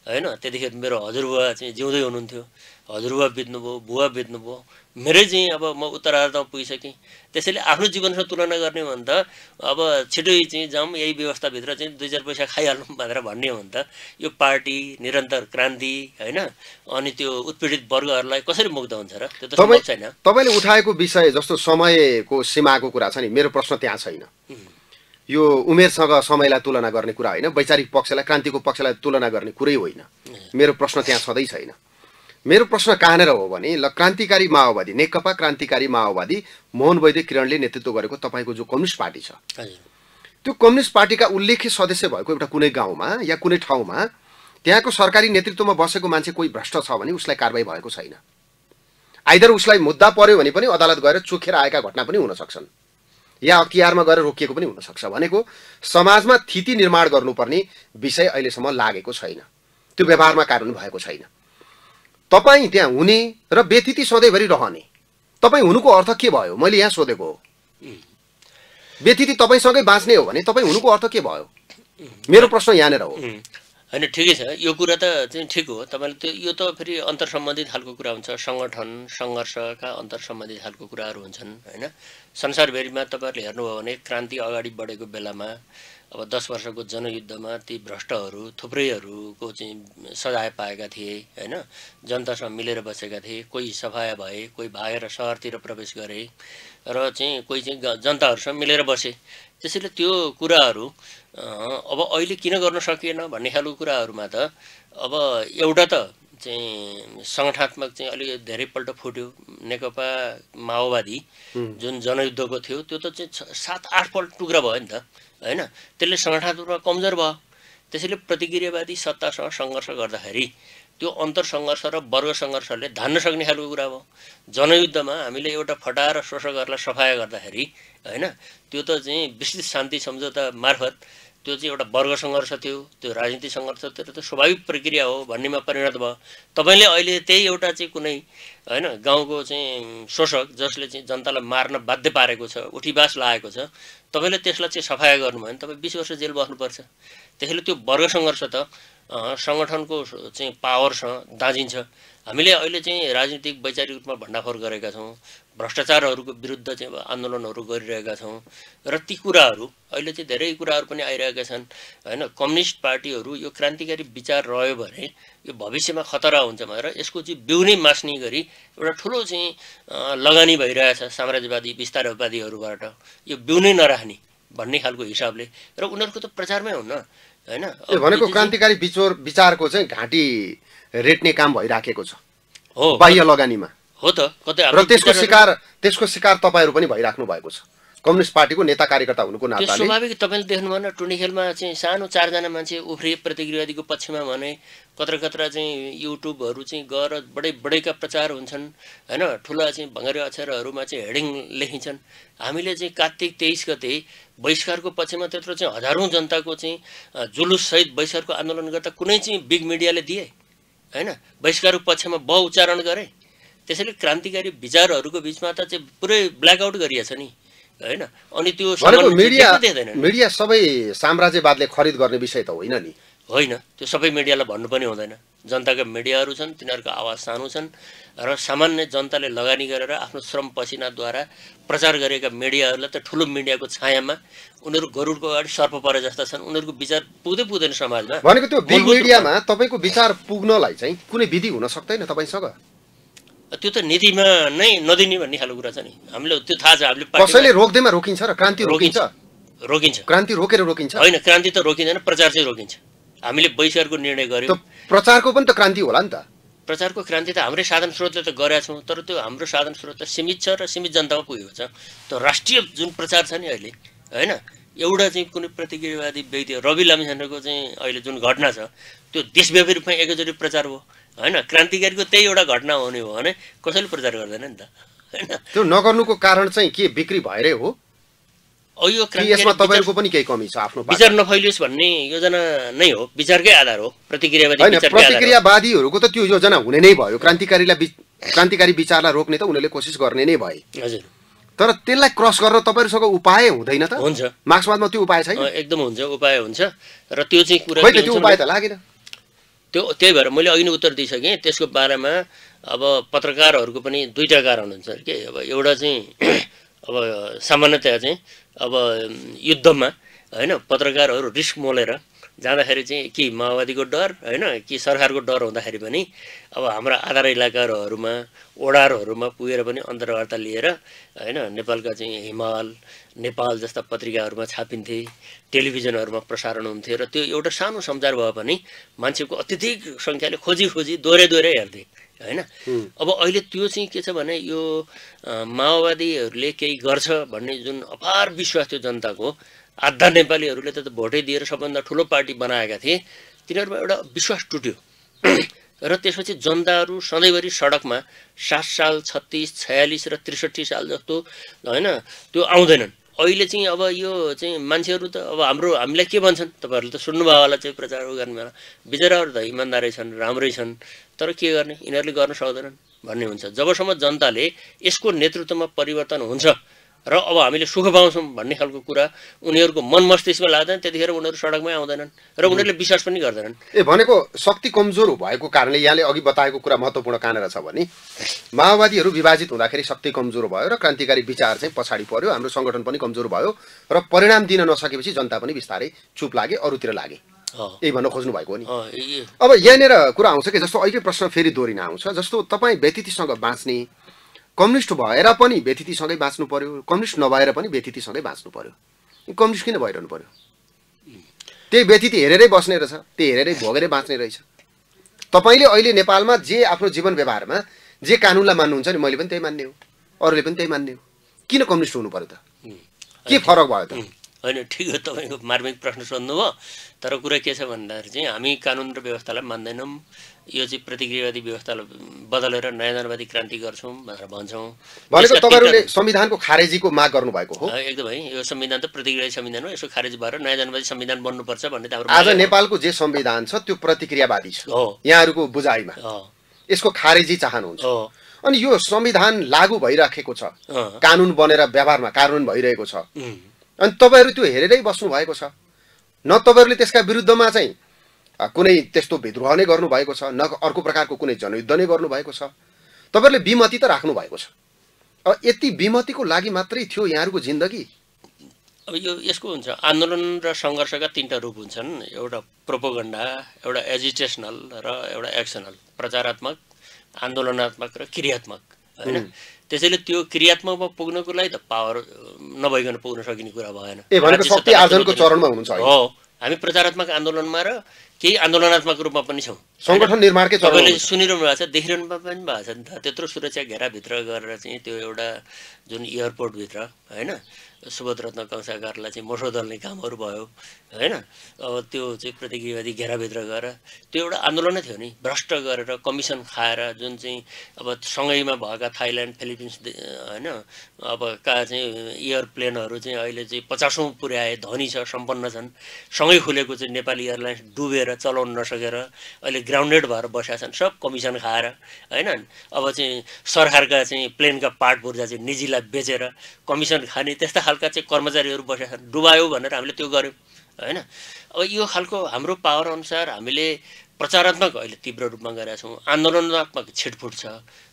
होइन त्यतिखेर मेरो हजुरबुवा चाहिँ जिउँदै हुनुहुन्थ्यो हजुरबुवा बित्नुभयो बुवा बित्नुभयो मेरै चाहिँ अब म उत्तरार्धमा पुगिसकेँ त्यसैले आफ्नो जीवनसँग तुलना गर्ने भने त अब छिटै चाहिँ जाउँ यही व्यवस्थाभित्र चाहिँ दुई चार पैसा खाइहालौँ भनेर भन्ने हो भने त यो पार्टी निरन्तर क्रान्ति होइन अनि त्यो उत्पीडित वर्गहरूलाई कसरी मुक्त हुन्छ र त्यो त छैन तपाईँले उठाएको विषय जस्तो समयको सीमाको कुरा छ नि मेरो प्रश्न त्यहाँ छैन यो उमेरसँग समयलाई तुलना गर्ने कुरा होइन वैचारिक पक्षलाई क्रान्तिको पक्षलाई तुलना गर्ने कुरै होइन मेरो प्रश्न त्यहाँ सधैँ छैन मेरो प्रश्न कहाँनिर हो भने ल क्रान्तिकारी माओवादी नेकपा क्रान्तिकारी माओवादी मोहन वैद्य किरणले नेतृत्व गरेको तपाईँको जो कम्युनिस्ट पार्टी छ त्यो कम्युनिस्ट पार्टीका उल्लेख्य सदस्य भएको एउटा कुनै गाउँमा या कुनै ठाउँमा त्यहाँको सरकारी नेतृत्वमा बसेको मान्छे कोही भ्रष्ट छ भने उसलाई कारवाही भएको छैन आइदर उसलाई मुद्दा पर्यो भने पनि अदालत गएर चोखेर आएका घटना पनि हुन सक्छन् या अख्तियारमा गएर रोकिएको पनि हुनसक्छ भनेको समाजमा थिति निर्माण गर्नुपर्ने विषय अहिलेसम्म लागेको छैन त्यो व्यवहारमा कारण भएको छैन तपाईँ त्यहाँ हुने र व्यतिथि सधैँभरि रहने तपाईँ हुनुको अर्थ के भयो मैले यहाँ सोधेको हो व्यतिथि तपाईँसँगै बाँच्ने हो भने तपाईँ हुनुको अर्थ के भयो मेरो प्रश्न यहाँनिर हो होइन ठिकै छ यो कुरा त चाहिँ ठिक हो तपाईँले त्यो यो त फेरि अन्तर सम्बन्धित खालको कुरा हुन्छ सङ्गठन सङ्घर्षका अन्तर सम्बन्धित खालको कुराहरू हुन्छन् होइन संसारभरिमा तपाईँहरूले हेर्नुभयो भने क्रान्ति अगाडि बढेको बेलामा अब दस वर्षको जनयुद्धमा ती भ्रष्टहरू थुप्रैहरूको चाहिँ सजाय पाएका थिए होइन जनतासँग मिलेर बसेका थिए कोही सफाया भए कोही भागेर सहरतिर प्रवेश गरे र चाहिँ कोही चाहिँ जनताहरूसँग मिलेर बसे त्यसैले त्यो कुराहरू अब अहिले किन गर्न सकिएन भन्ने खालको कुराहरूमा त अब एउटा त चाहिँ सङ्गठनात्मक चाहिँ अलिक धेरैपल्ट फुट्यो नेकपा माओवादी जुन जनयुद्धको थियो त्यो त चाहिँ सात आठपल्ट टुक्रा भयो नि त होइन त्यसले सङ्गठनात्मक कमजोर भयो त्यसैले प्रतिक्रियावादी सत्तासँग सङ्घर्ष गर्दाखेरि त्यो अन्तर सङ्घर्ष र वर्ग सङ्घर्षले धान्न सक्ने खालको कुरा भयो जनयुद्धमा हामीले एउटा फटाएर शोषकहरूलाई सफाया गर्दाखेरि होइन त्यो त चाहिँ विस्तृत शान्ति सम्झौता मार्फत त्यो चाहिँ एउटा वर्ग सङ्घर्ष थियो त्यो राजनीति सङ्घर्ष त्यो स्वाभाविक प्रक्रिया हो भन्नेमा परिणत भयो तपाईँले अहिले त्यही एउटा चाहिँ कुनै होइन गाउँको चाहिँ शोषक जसले चाहिँ जनतालाई मार्न बाध्य पारेको छ उठीबास लागेको छ तपाईँले त्यसलाई चाहिँ सफाया गर्नुभयो भने तपाईँ बिस वर्ष जेल बस्नुपर्छ त्यसैले त्यो वर्ग सङ्घर्ष त सङ्गठनको चाहिँ पावरसँग दाँजिन्छ हामीले अहिले चाहिँ राजनीतिक वैचारिक रूपमा भण्डाफोर गरेका छौँ भ्रष्टाचारहरूको विरुद्ध चाहिँ आन्दोलनहरू गरिरहेका छौँ र ती कुराहरू अहिले चाहिँ धेरै कुराहरू पनि आइरहेका छन् होइन कम्युनिस्ट पार्टीहरू यो क्रान्तिकारी विचार रह्यो भने यो भविष्यमा खतरा हुन्छ भनेर यसको चाहिँ बिउ नै मास्ने गरी एउटा ठुलो चाहिँ लगानी भइरहेछ साम्राज्यवादी विस्तारवादीहरूबाट यो बिउ नै नराख्ने भन्ने खालको हिसाबले र उनीहरूको त प्रचारमै हुन्न होइन भनेको क्रान्तिकारी विचोर विचारको चाहिँ घाँटी रेट्ने काम भइराखेको छ हो बाह्य लगानीमा हो त कतै र त्यसको शिकार त्यसको शिकार तपाईँहरू पनि भइराख्नु भएको छ कम्युनिस्ट पार्टीको नेता कार्यकर्ता हुनुको नाता स्वाभाविक तपाईँले देख्नुभएन टुनिखेलमा चाहिँ सानो चारजना मान्छे उफ्रिए प्रतिक्रियावादीको पक्षमा भने कत्र कत्रा चाहिँ युट्युबहरू चाहिँ गएर बडै बडैका प्रचार हुन्छन् होइन ठुला चाहिँ भङ्गरे अक्षरहरूमा चाहिँ हेडिङ लेखिन्छन् हामीले चाहिँ कार्तिक तेइस गते बहिष्कारको पक्षमा त्यत्रो चाहिँ हजारौँ जनताको चाहिँ जुलुससहित बहिष्कारको आन्दोलन गर्दा कुनै चाहिँ बिग मिडियाले दिए होइन बहिष्कारको पक्षमा ब उच्चारण गरे त्यसैले क्रान्तिकारी विचारहरूको बिचमा त चाहिँ पुरै ब्ल्याकआउट गरिएछ नि होइन अनि त्यो मिडिया सबै साम्राज्यवादले खरिद गर्ने विषय त होइन नि होइन त्यो सबै मिडियालाई भन्नु पनि हुँदैन जनताका मिडियाहरू छन् तिनीहरूको आवाज सानो छन् र सामान्य जनताले लगानी गरेर आफ्नो श्रम पसिनाद्वारा प्रचार गरेका मिडियाहरूलाई त ठुलो मिडियाको छायामा उनीहरू गरुडको अगाडि सर्प परे जस्ता छन् उनीहरूको विचार पुग्दै पुग्दैन समाजमा भनेको त्यो मिडियामा तपाईँको विचार पुग्नलाई चाहिँ कुनै विधि हुन सक्दैन तपाईँसँग त्यो त नीतिमा नै नदिने भन्ने खालको कुरा छ नि हामीले त्यो थाहा छ हामीले कसैले रोक्दैमा रोकिन्छ र क्रान्ति रोकिन्छ रोकिन्छ क्रान्ति रोकेर रोकिन्छ होइन क्रान्ति त रोकिँदैन प्रचार चाहिँ रोकिन्छ हामीले बहिष्कारको निर्णय गर्यौँ प्रचारको पनि त क्रान्ति होला नि त प्रचारको क्रान्ति त हाम्रै साधन स्रोतले त गरेका छौँ तर त्यो हाम्रो साधन स्रोत त सीमित छ र सीमित जनतामा पुगेको छ त्यो राष्ट्रिय जुन प्रचार छ नि अहिले होइन एउटा चाहिँ कुनै प्रतिक्रियावादी व्यक्ति रवि लामिछानेको चाहिँ अहिले जुन घटना छ त्यो देशव्यापी रूपमा एकैचोटि प्रचार भयो होइन क्रान्तिकारीको त्यही एउटा घटना हुने हो भने कसैले प्रचार गर्दैन नि त होइन त्यो नगर्नुको कारण चाहिँ के बिक्री भएरै हो यो यसमा तपाईँहरूको पनि केही कमी छ आफ्नो विचार नफैलियोस् भन्ने योजना नै हो विचारकै आधार हो प्रतिक्रियावादी प्रतिक्रियावादीहरूको त त्यो योजना हुने नै भयो क्रान्तिकारीलाई क्रान्तिकारी विचारलाई रोक्ने त उनीहरूले कोसिस गर्ने नै भए हजुर तर त्यसलाई क्रस गर्न तपाईँहरूसँग उपाय हुँदैन त हुन्छ मार्क्सवादमा त्यो उपाय छैन एकदम हुन्छ उपाय हुन्छ र त्यो चाहिँ कुरा त्यो उपाय त लागेन त्यो त्यही भएर मैले अघि नै उत्तर दिइसकेँ त्यसको बारेमा अब पत्रकारहरूको पनि दुईवटा कारण हुन्छ के अब एउटा चाहिँ अब सामान्यतया चाहिँ अब युद्धमा होइन पत्रकारहरू रिस्क मोलेर जाँदाखेरि चाहिँ कि माओवादीको डर होइन कि सरकारको डर हुँदाखेरि पनि अब हाम्रा आधार इलाकाहरूमा ओडारहरूमा पुगेर पनि अन्तर्वार्ता लिएर होइन नेपालका चाहिँ हिमाल नेपाल जस्ता पत्रिकाहरूमा छापिन्थे टेलिभिजनहरूमा प्रसारण हुन्थ्यो र त्यो एउटा सानो सञ्चार भए पनि मान्छेको अत्यधिक सङ्ख्याले खोजी खोजी दोहोऱ्याइ दोहोऱ्याइ हेर्थे होइन अब अहिले त्यो चाहिँ के छ भने यो माओवादीहरूले केही गर्छ भन्ने जुन अपार विश्वास थियो जनताको आधा नेपालीहरूले त भोटै दिएर सबभन्दा ठुलो पार्टी बनाएका थिए तिनीहरूमा एउटा विश्वास टुट्यो र त्यसपछि जनताहरू सधैँभरि सडकमा सात साल छत्तिस छयालिस र त्रिसठी साल जस्तो होइन त्यो आउँदैनन् अहिले चाहिँ अब यो चाहिँ मान्छेहरू त अब हाम्रो हामीलाई के भन्छन् तपाईँहरूले त सुन्नुभयो होला चाहिँ प्रचार गर्ने बेला बिचराहरू त इमान्दारै छन् राम्रै छन् तर के गर्ने यिनीहरूले गर्न सक्दैनन् भन्ने हुन्छ जबसम्म जनताले यसको नेतृत्वमा परिवर्तन हुन्छ र अब हामीले सुख पाउँछौँ भन्ने खालको कुरा उनीहरूको मन मस्तिष्कमा लाग्दैन त्यतिखेर उनीहरू सडकमै आउँदैनन् र उनीहरूले विश्वास पनि गर्दैनन् ए भनेको शक्ति कमजोर भएको कारणले यहाँले अघि बताएको कुरा महत्त्वपूर्ण कहाँनिर छ भने माओवादीहरू विभाजित हुँदाखेरि शक्ति कमजोर भयो र क्रान्तिकारी विचार चाहिँ पछाडि पर्यो हाम्रो सङ्गठन पनि कमजोर भयो र परिणाम दिन नसकेपछि जनता पनि बिस्तारै चुप लागे अरूतिर लागे यही भन्न खोज्नु भएको हो नि अब यहाँनिर कुरा आउँछ कि जस्तो अहिले प्रश्न फेरि दोहोरिन आउँछ जस्तो तपाईँ व्यतिथिसँग बाँच्ने कम्युनिस्ट भएर पनि व्यतिथिसँगै बाँच्नु पर्यो कम्युनिस्ट नभएर पनि व्यतिथिसँगै बाँच्नु पर्यो कम्युनिस्ट किन भइरहनु पर्यो त्यही व्यथिति हेरेरै बस्ने रहेछ त्यही हेरेरै भोगेरै बाँच्ने रहेछ तपाईँले अहिले नेपालमा जे आफ्नो जीवन व्यवहारमा जे कानुनलाई मान्नुहुन्छ नि मैले पनि त्यही मान्ने हो अरूले पनि त्यही मान्ने हो किन कम्युनिस्ट हुनु पर्यो त के फरक भयो त होइन ठिक हो तपाईँको मार्मिक प्रश्न सोध्नुभयो तर कुरा के छ भन्दाखेरि चाहिँ हामी कानुन र व्यवस्थालाई मान्दैनौँ यो चाहिँ प्रतिक्रियावादी व्यवस्थालाई बदलेर नयाँ क्रान्ति गर्छौँ भनेर भन्छौँ भनेको तपाईँहरूले संविधानको खारेजीको माग गर्नुभएको हो एकदमै यो संविधान त प्रतिक्रिया संविधान हो यसो खारेज भएर नयाँ जनवादी संविधान बन्नुपर्छ भन्ने त आज नेपालको जे संविधान छ त्यो प्रतिक्रियावादी छ हो यहाँहरूको बुझाइमा यसको खारेजी चाहनुहुन्छ अनि यो संविधान लागू भइराखेको छ कानुन बनेर व्यवहारमा कानुन भइरहेको छ अनि तपाईँहरू त्यो हेरेरै बस्नु भएको छ न तपाईँहरूले त्यसका विरुद्धमा चाहिँ कुनै त्यस्तो विद्रोह नै गर्नुभएको छ न अर्को प्रकारको कुनै जनयुद्ध नै गर्नुभएको छ तपाईँहरूले विमति त राख्नु भएको छ अब यति विमतिको लागि मात्रै थियो यहाँहरूको जिन्दगी अब यो यसको हुन्छ आन्दोलन र सङ्घर्षका तिनवटा रूप हुन्छन् एउटा प्रोपोगन्डा एउटा एजिटेसनल र एउटा एक्सनल प्रचारात्मक आन्दोलनात्मक र क्रियात्मक होइन त्यसैले त्यो क्रियात्मकमा पुग्नको लागि त पावर नभइकन पुग्न सकिने कुरा भएन हो हामी प्रचारात्मक आन्दोलनमा र केही आन्दोलनात्मक रूपमा पनि छौँ सङ्गठन निर्माणकै तपाईँले सुनिरहनु भएको छ देखिरहनु पनि भएको छ नि त त्यत्रो सुरक्षा घेराभित्र गरेर चाहिँ त्यो एउटा जुन एयरपोर्टभित्र होइन सुभद्रत्न कंसाकारलाई चाहिँ मोठो दल्ने कामहरू भयो होइन अब त्यो चाहिँ प्रतिज्ञावादी घेराभित्र गएर त्यो एउटा आन्दोलनै थियो नि भ्रष्ट गरेर कमिसन खाएर जुन चाहिँ अब सँगैमा भएका थाइल्यान्ड फिलिपिन्स होइन अब का चाहिँ एयरप्लेनहरू चाहिँ अहिले चाहिँ पचासौँ पुर्याए धनी छ सम्पन्न छन् सँगै खुलेको चाहिँ नेपाली एयरलाइन्स डुबेर चलाउन नसकेर अहिले ग्राउन्डेड भएर बसेका छन् सब कमिसन खाएर होइन अब चाहिँ सरकारका चाहिँ प्लेनका पार्ट बुर्जा चाहिँ निजीलाई बेचेर कमिसन खाने त्यस्ता खालका चाहिँ कर्मचारीहरू बसेका छन् डुबायो भनेर हामीले त्यो गऱ्यौँ होइन अब यो खालको हाम्रो पावर अनुसार हामीले प्रचारात्मक अहिले तीव्र रूपमा गरेका छौँ आन्दोलनात्मक छिटफुट छ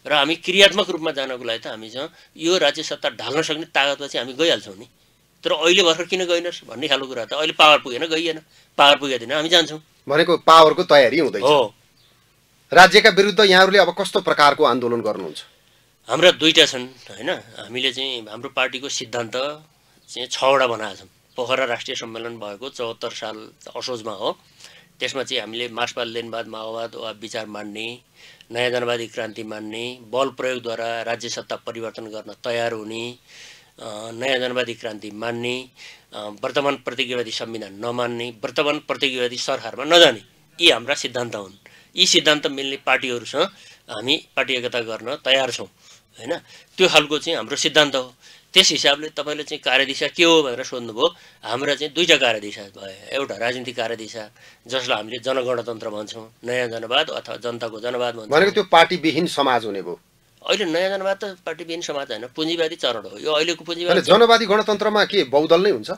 र हामी क्रियात्मक रूपमा जानको लागि त हामीसँग यो राज्य सत्ता ढाल्न सक्ने तागतमा चाहिँ हामी गइहाल्छौँ नि तर अहिले भर्खर किन गइनस् भन्ने खालको कुरा त अहिले पावर पुगेन गइएन पावर पुगेन हामी जान्छौँ भनेको पावरको तयारी हुँदैछ हो राज्यका विरुद्ध यहाँहरूले अब कस्तो प्रकारको आन्दोलन गर्नुहुन्छ हाम्रा दुईवटा छन् होइन हामीले चाहिँ हाम्रो पार्टीको सिद्धान्त चाहिँ छवटा बनाएका छौँ पोखरा राष्ट्रिय सम्मेलन भएको चौहत्तर साल असोजमा हो त्यसमा चाहिँ हामीले मार्क्सवाद लेनवाद माओवाद वा विचार मान्ने नयाँ जनवादी क्रान्ति मान्ने बल प्रयोगद्वारा राज्य सत्ता परिवर्तन गर्न तयार हुने नयाँ जनवादी क्रान्ति मान्ने वर्तमान प्रतिज्ञावादी संविधान नमान्ने वर्तमान प्रतिज्ञावादी सरकारमा नजाने यी हाम्रा सिद्धान्त हुन् यी सिद्धान्त मिल्ने पार्टीहरूसँग हामी पार्टी एकता गर्न तयार छौँ होइन त्यो खालको चाहिँ हाम्रो सिद्धान्त हो त्यस हिसाबले तपाईँले चाहिँ कार्यदिशा के हो भनेर सोध्नुभयो हाम्रा चाहिँ दुईवटा कार्यदिशा भयो एउटा राजनीतिक कार्यदिशा जसलाई हामीले जनगणतन्त्र भन्छौँ नयाँ जनवाद अथवा जनताको जनवाद भन्छ भनेको त्यो पार्टीविहीन समाज हुने भयो अहिले नयाँ जनवाद त पार्टीविहीन समाज होइन पुँजीवादी चरण हो यो अहिलेको पुँजीवादी जनवादी गणतन्त्रमा के बहुदल नै हुन्छ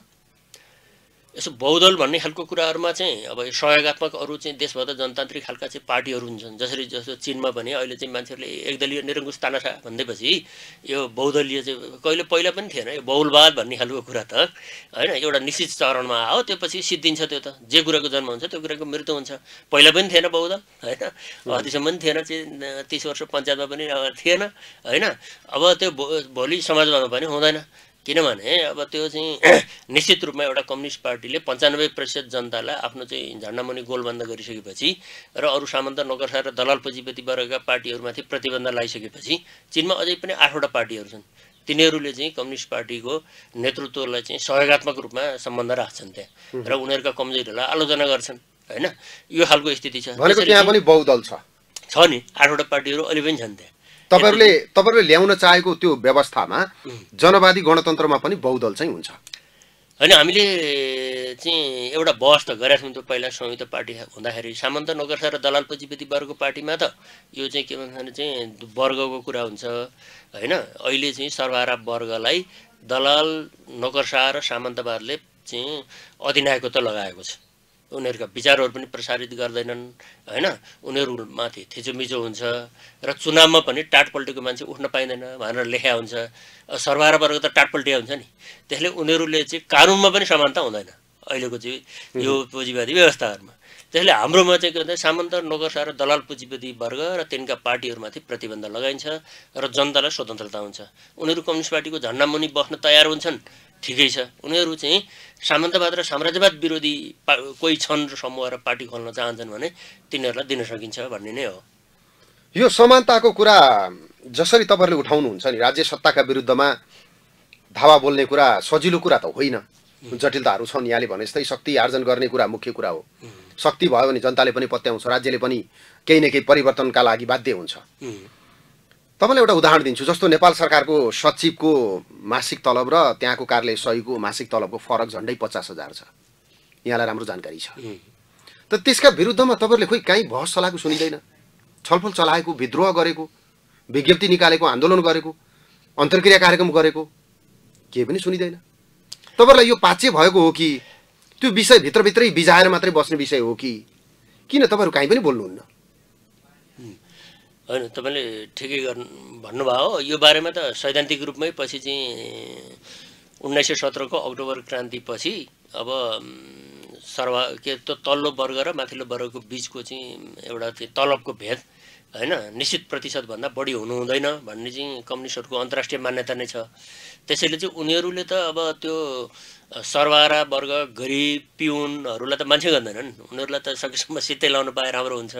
यसो बहुदल भन्ने खालको कुराहरूमा चाहिँ अब यो सहयोगात्मक अरू चाहिँ देशभर जनतान्त्रिक खालका चाहिँ पार्टीहरू हुन्छन् जसरी जस्तो चिनमा भने अहिले चाहिँ मान्छेहरूले एकदलीय निरङ्कुश तानासा भन्दैपछि यो बहुदलीय चाहिँ कहिले पहिला पनि थिएन यो बहुलवाद भन्ने खालको कुरा त होइन एउटा निश्चित चरणमा आयो त्यो पछि सिद्धिन्छ त्यो त जे कुराको जन्म हुन्छ त्यो कुराको मृत्यु हुन्छ पहिला पनि थिएन बहुदल होइन अहिलेसम्म पनि थिएन चाहिँ तिस वर्ष पञ्चायतमा पनि थिएन होइन अब त्यो भोलि समाजवादमा पनि हुँदैन किनभने अब त्यो चाहिँ निश्चित रूपमा एउटा कम्युनिस्ट पार्टीले पन्चानब्बे प्रतिशत जनतालाई आफ्नो चाहिँ झन्डामुनि गोलबन्द गरिसकेपछि र अरू सामन्त नगरसा र दलाल पुँजीपति वर्गका पार्टीहरूमाथि प्रतिबन्ध लगाइसकेपछि चिनमा अझै पनि आठवटा पार्टीहरू छन् तिनीहरूले चाहिँ कम्युनिस्ट पार्टीको नेतृत्वलाई चाहिँ सहयोगात्मक रूपमा सम्बन्ध राख्छन् त्यहाँ र उनीहरूका कमजोरीहरूलाई आलोचना गर्छन् होइन यो खालको स्थिति छ त्यहाँ पनि बहुदल छ नि आठवटा पार्टीहरू अहिले पनि छन् त्यहाँ तपाईँहरूले तपाईँहरूले ल्याउन चाहेको त्यो व्यवस्थामा जनवादी गणतन्त्रमा पनि बहुदल चाहिँ हुन्छ होइन हामीले चाहिँ एउटा बहस त गरेका थियौँ त्यो पहिला संयुक्त पार्टी हुँदाखेरि सामन्त नगर्सा र दलाल पुँजीपति वर्गको पार्टीमा त यो चाहिँ के भन्छ भने चाहिँ वर्गको कुरा हुन्छ होइन अहिले चाहिँ सर्वहारा वर्गलाई दलाल नगर्सा र सामन्तवादले चाहिँ अधिनायकत्व लगाएको छ उनीहरूका विचारहरू पनि प्रसारित गर्दैनन् होइन उनीहरूमाथि थिचोमिचो हुन्छ र चुनावमा पनि टाटपल्टीको मान्छे उठ्न पाइँदैन भनेर लेख्या हुन्छ सर्वहारा वर्ग त टाटपल्टिया हुन्छ नि त्यसले उनीहरूले चाहिँ कानुनमा पनि समानता हुँदैन अहिलेको चाहिँ यो पुँजीवादी व्यवस्थाहरूमा त्यसले हाम्रोमा चाहिँ के भन्दा सामन्त नोकरसा र दलाल पुँजीपति वर्ग र तिनका पार्टीहरूमाथि प्रतिबन्ध लगाइन्छ र जनतालाई स्वतन्त्रता हुन्छ उनीहरू कम्युनिस्ट पार्टीको झन्डा मुनि बस्न तयार हुन्छन् ठिकै छ उनीहरू चाहिँ सामन्तवाद र साम्राज्यवाद विरोधी पा कोही छन् र समूह र पार्टी खोल्न चाहन्छन् भने तिनीहरूलाई दिन सकिन्छ भन्ने नै हो यो समानताको कुरा जसरी तपाईँहरूले उठाउनुहुन्छ नि राज्य सत्ताका विरुद्धमा धावा बोल्ने कुरा सजिलो कुरा त होइन जटिलताहरू छन् यहाँले भने जस्तै शक्ति आर्जन गर्ने कुरा मुख्य कुरा हो शक्ति भयो भने जनताले पनि पत्याउँछ राज्यले पनि केही न केही परिवर्तनका लागि बाध्य हुन्छ तपाईँलाई एउटा उदाहरण दिन्छु जस्तो नेपाल सरकारको सचिवको मासिक तलब र त्यहाँको कार्यालय सहीको मासिक तलबको फरक झन्डै पचास हजार छ यहाँलाई राम्रो जानकारी छ त त्यसका विरुद्धमा तपाईँहरूले खोइ काहीँ बहस चलाएको सुनिँदैन छलफल चलाएको विद्रोह गरेको विज्ञप्ति निकालेको आन्दोलन गरेको अन्तर्क्रिया कार्यक्रम गरेको केही पनि सुनिँदैन तपाईँहरूलाई यो पाचे भएको हो कि त्यो विषय भित्रभित्रै बिजाएर मात्रै बस्ने विषय हो कि किन तपाईँहरू काहीँ पनि बोल्नुहुन्न होइन तपाईँले ठिकै गर्नु भन्नुभयो यो बारेमा त सैद्धान्तिक रूपमै पछि चाहिँ उन्नाइस सय सत्रको अक्टोबर क्रान्तिपछि अब सर्वा के त तल्लो वर्ग र माथिल्लो वर्गको बिचको चाहिँ एउटा तलबको भेद होइन निश्चित प्रतिशतभन्दा बढी हुनु हुँदैन भन्ने चाहिँ कम्युनिस्टहरूको अन्तर्राष्ट्रिय मान्यता नै छ त्यसैले चाहिँ उनीहरूले त अब त्यो सर्वहारा वर्ग गरिब पिउनहरूलाई त मान्छे गर्दैनन् उनीहरूलाई त सकेसम्म सितै लाउनु पाए राम्रो हुन्छ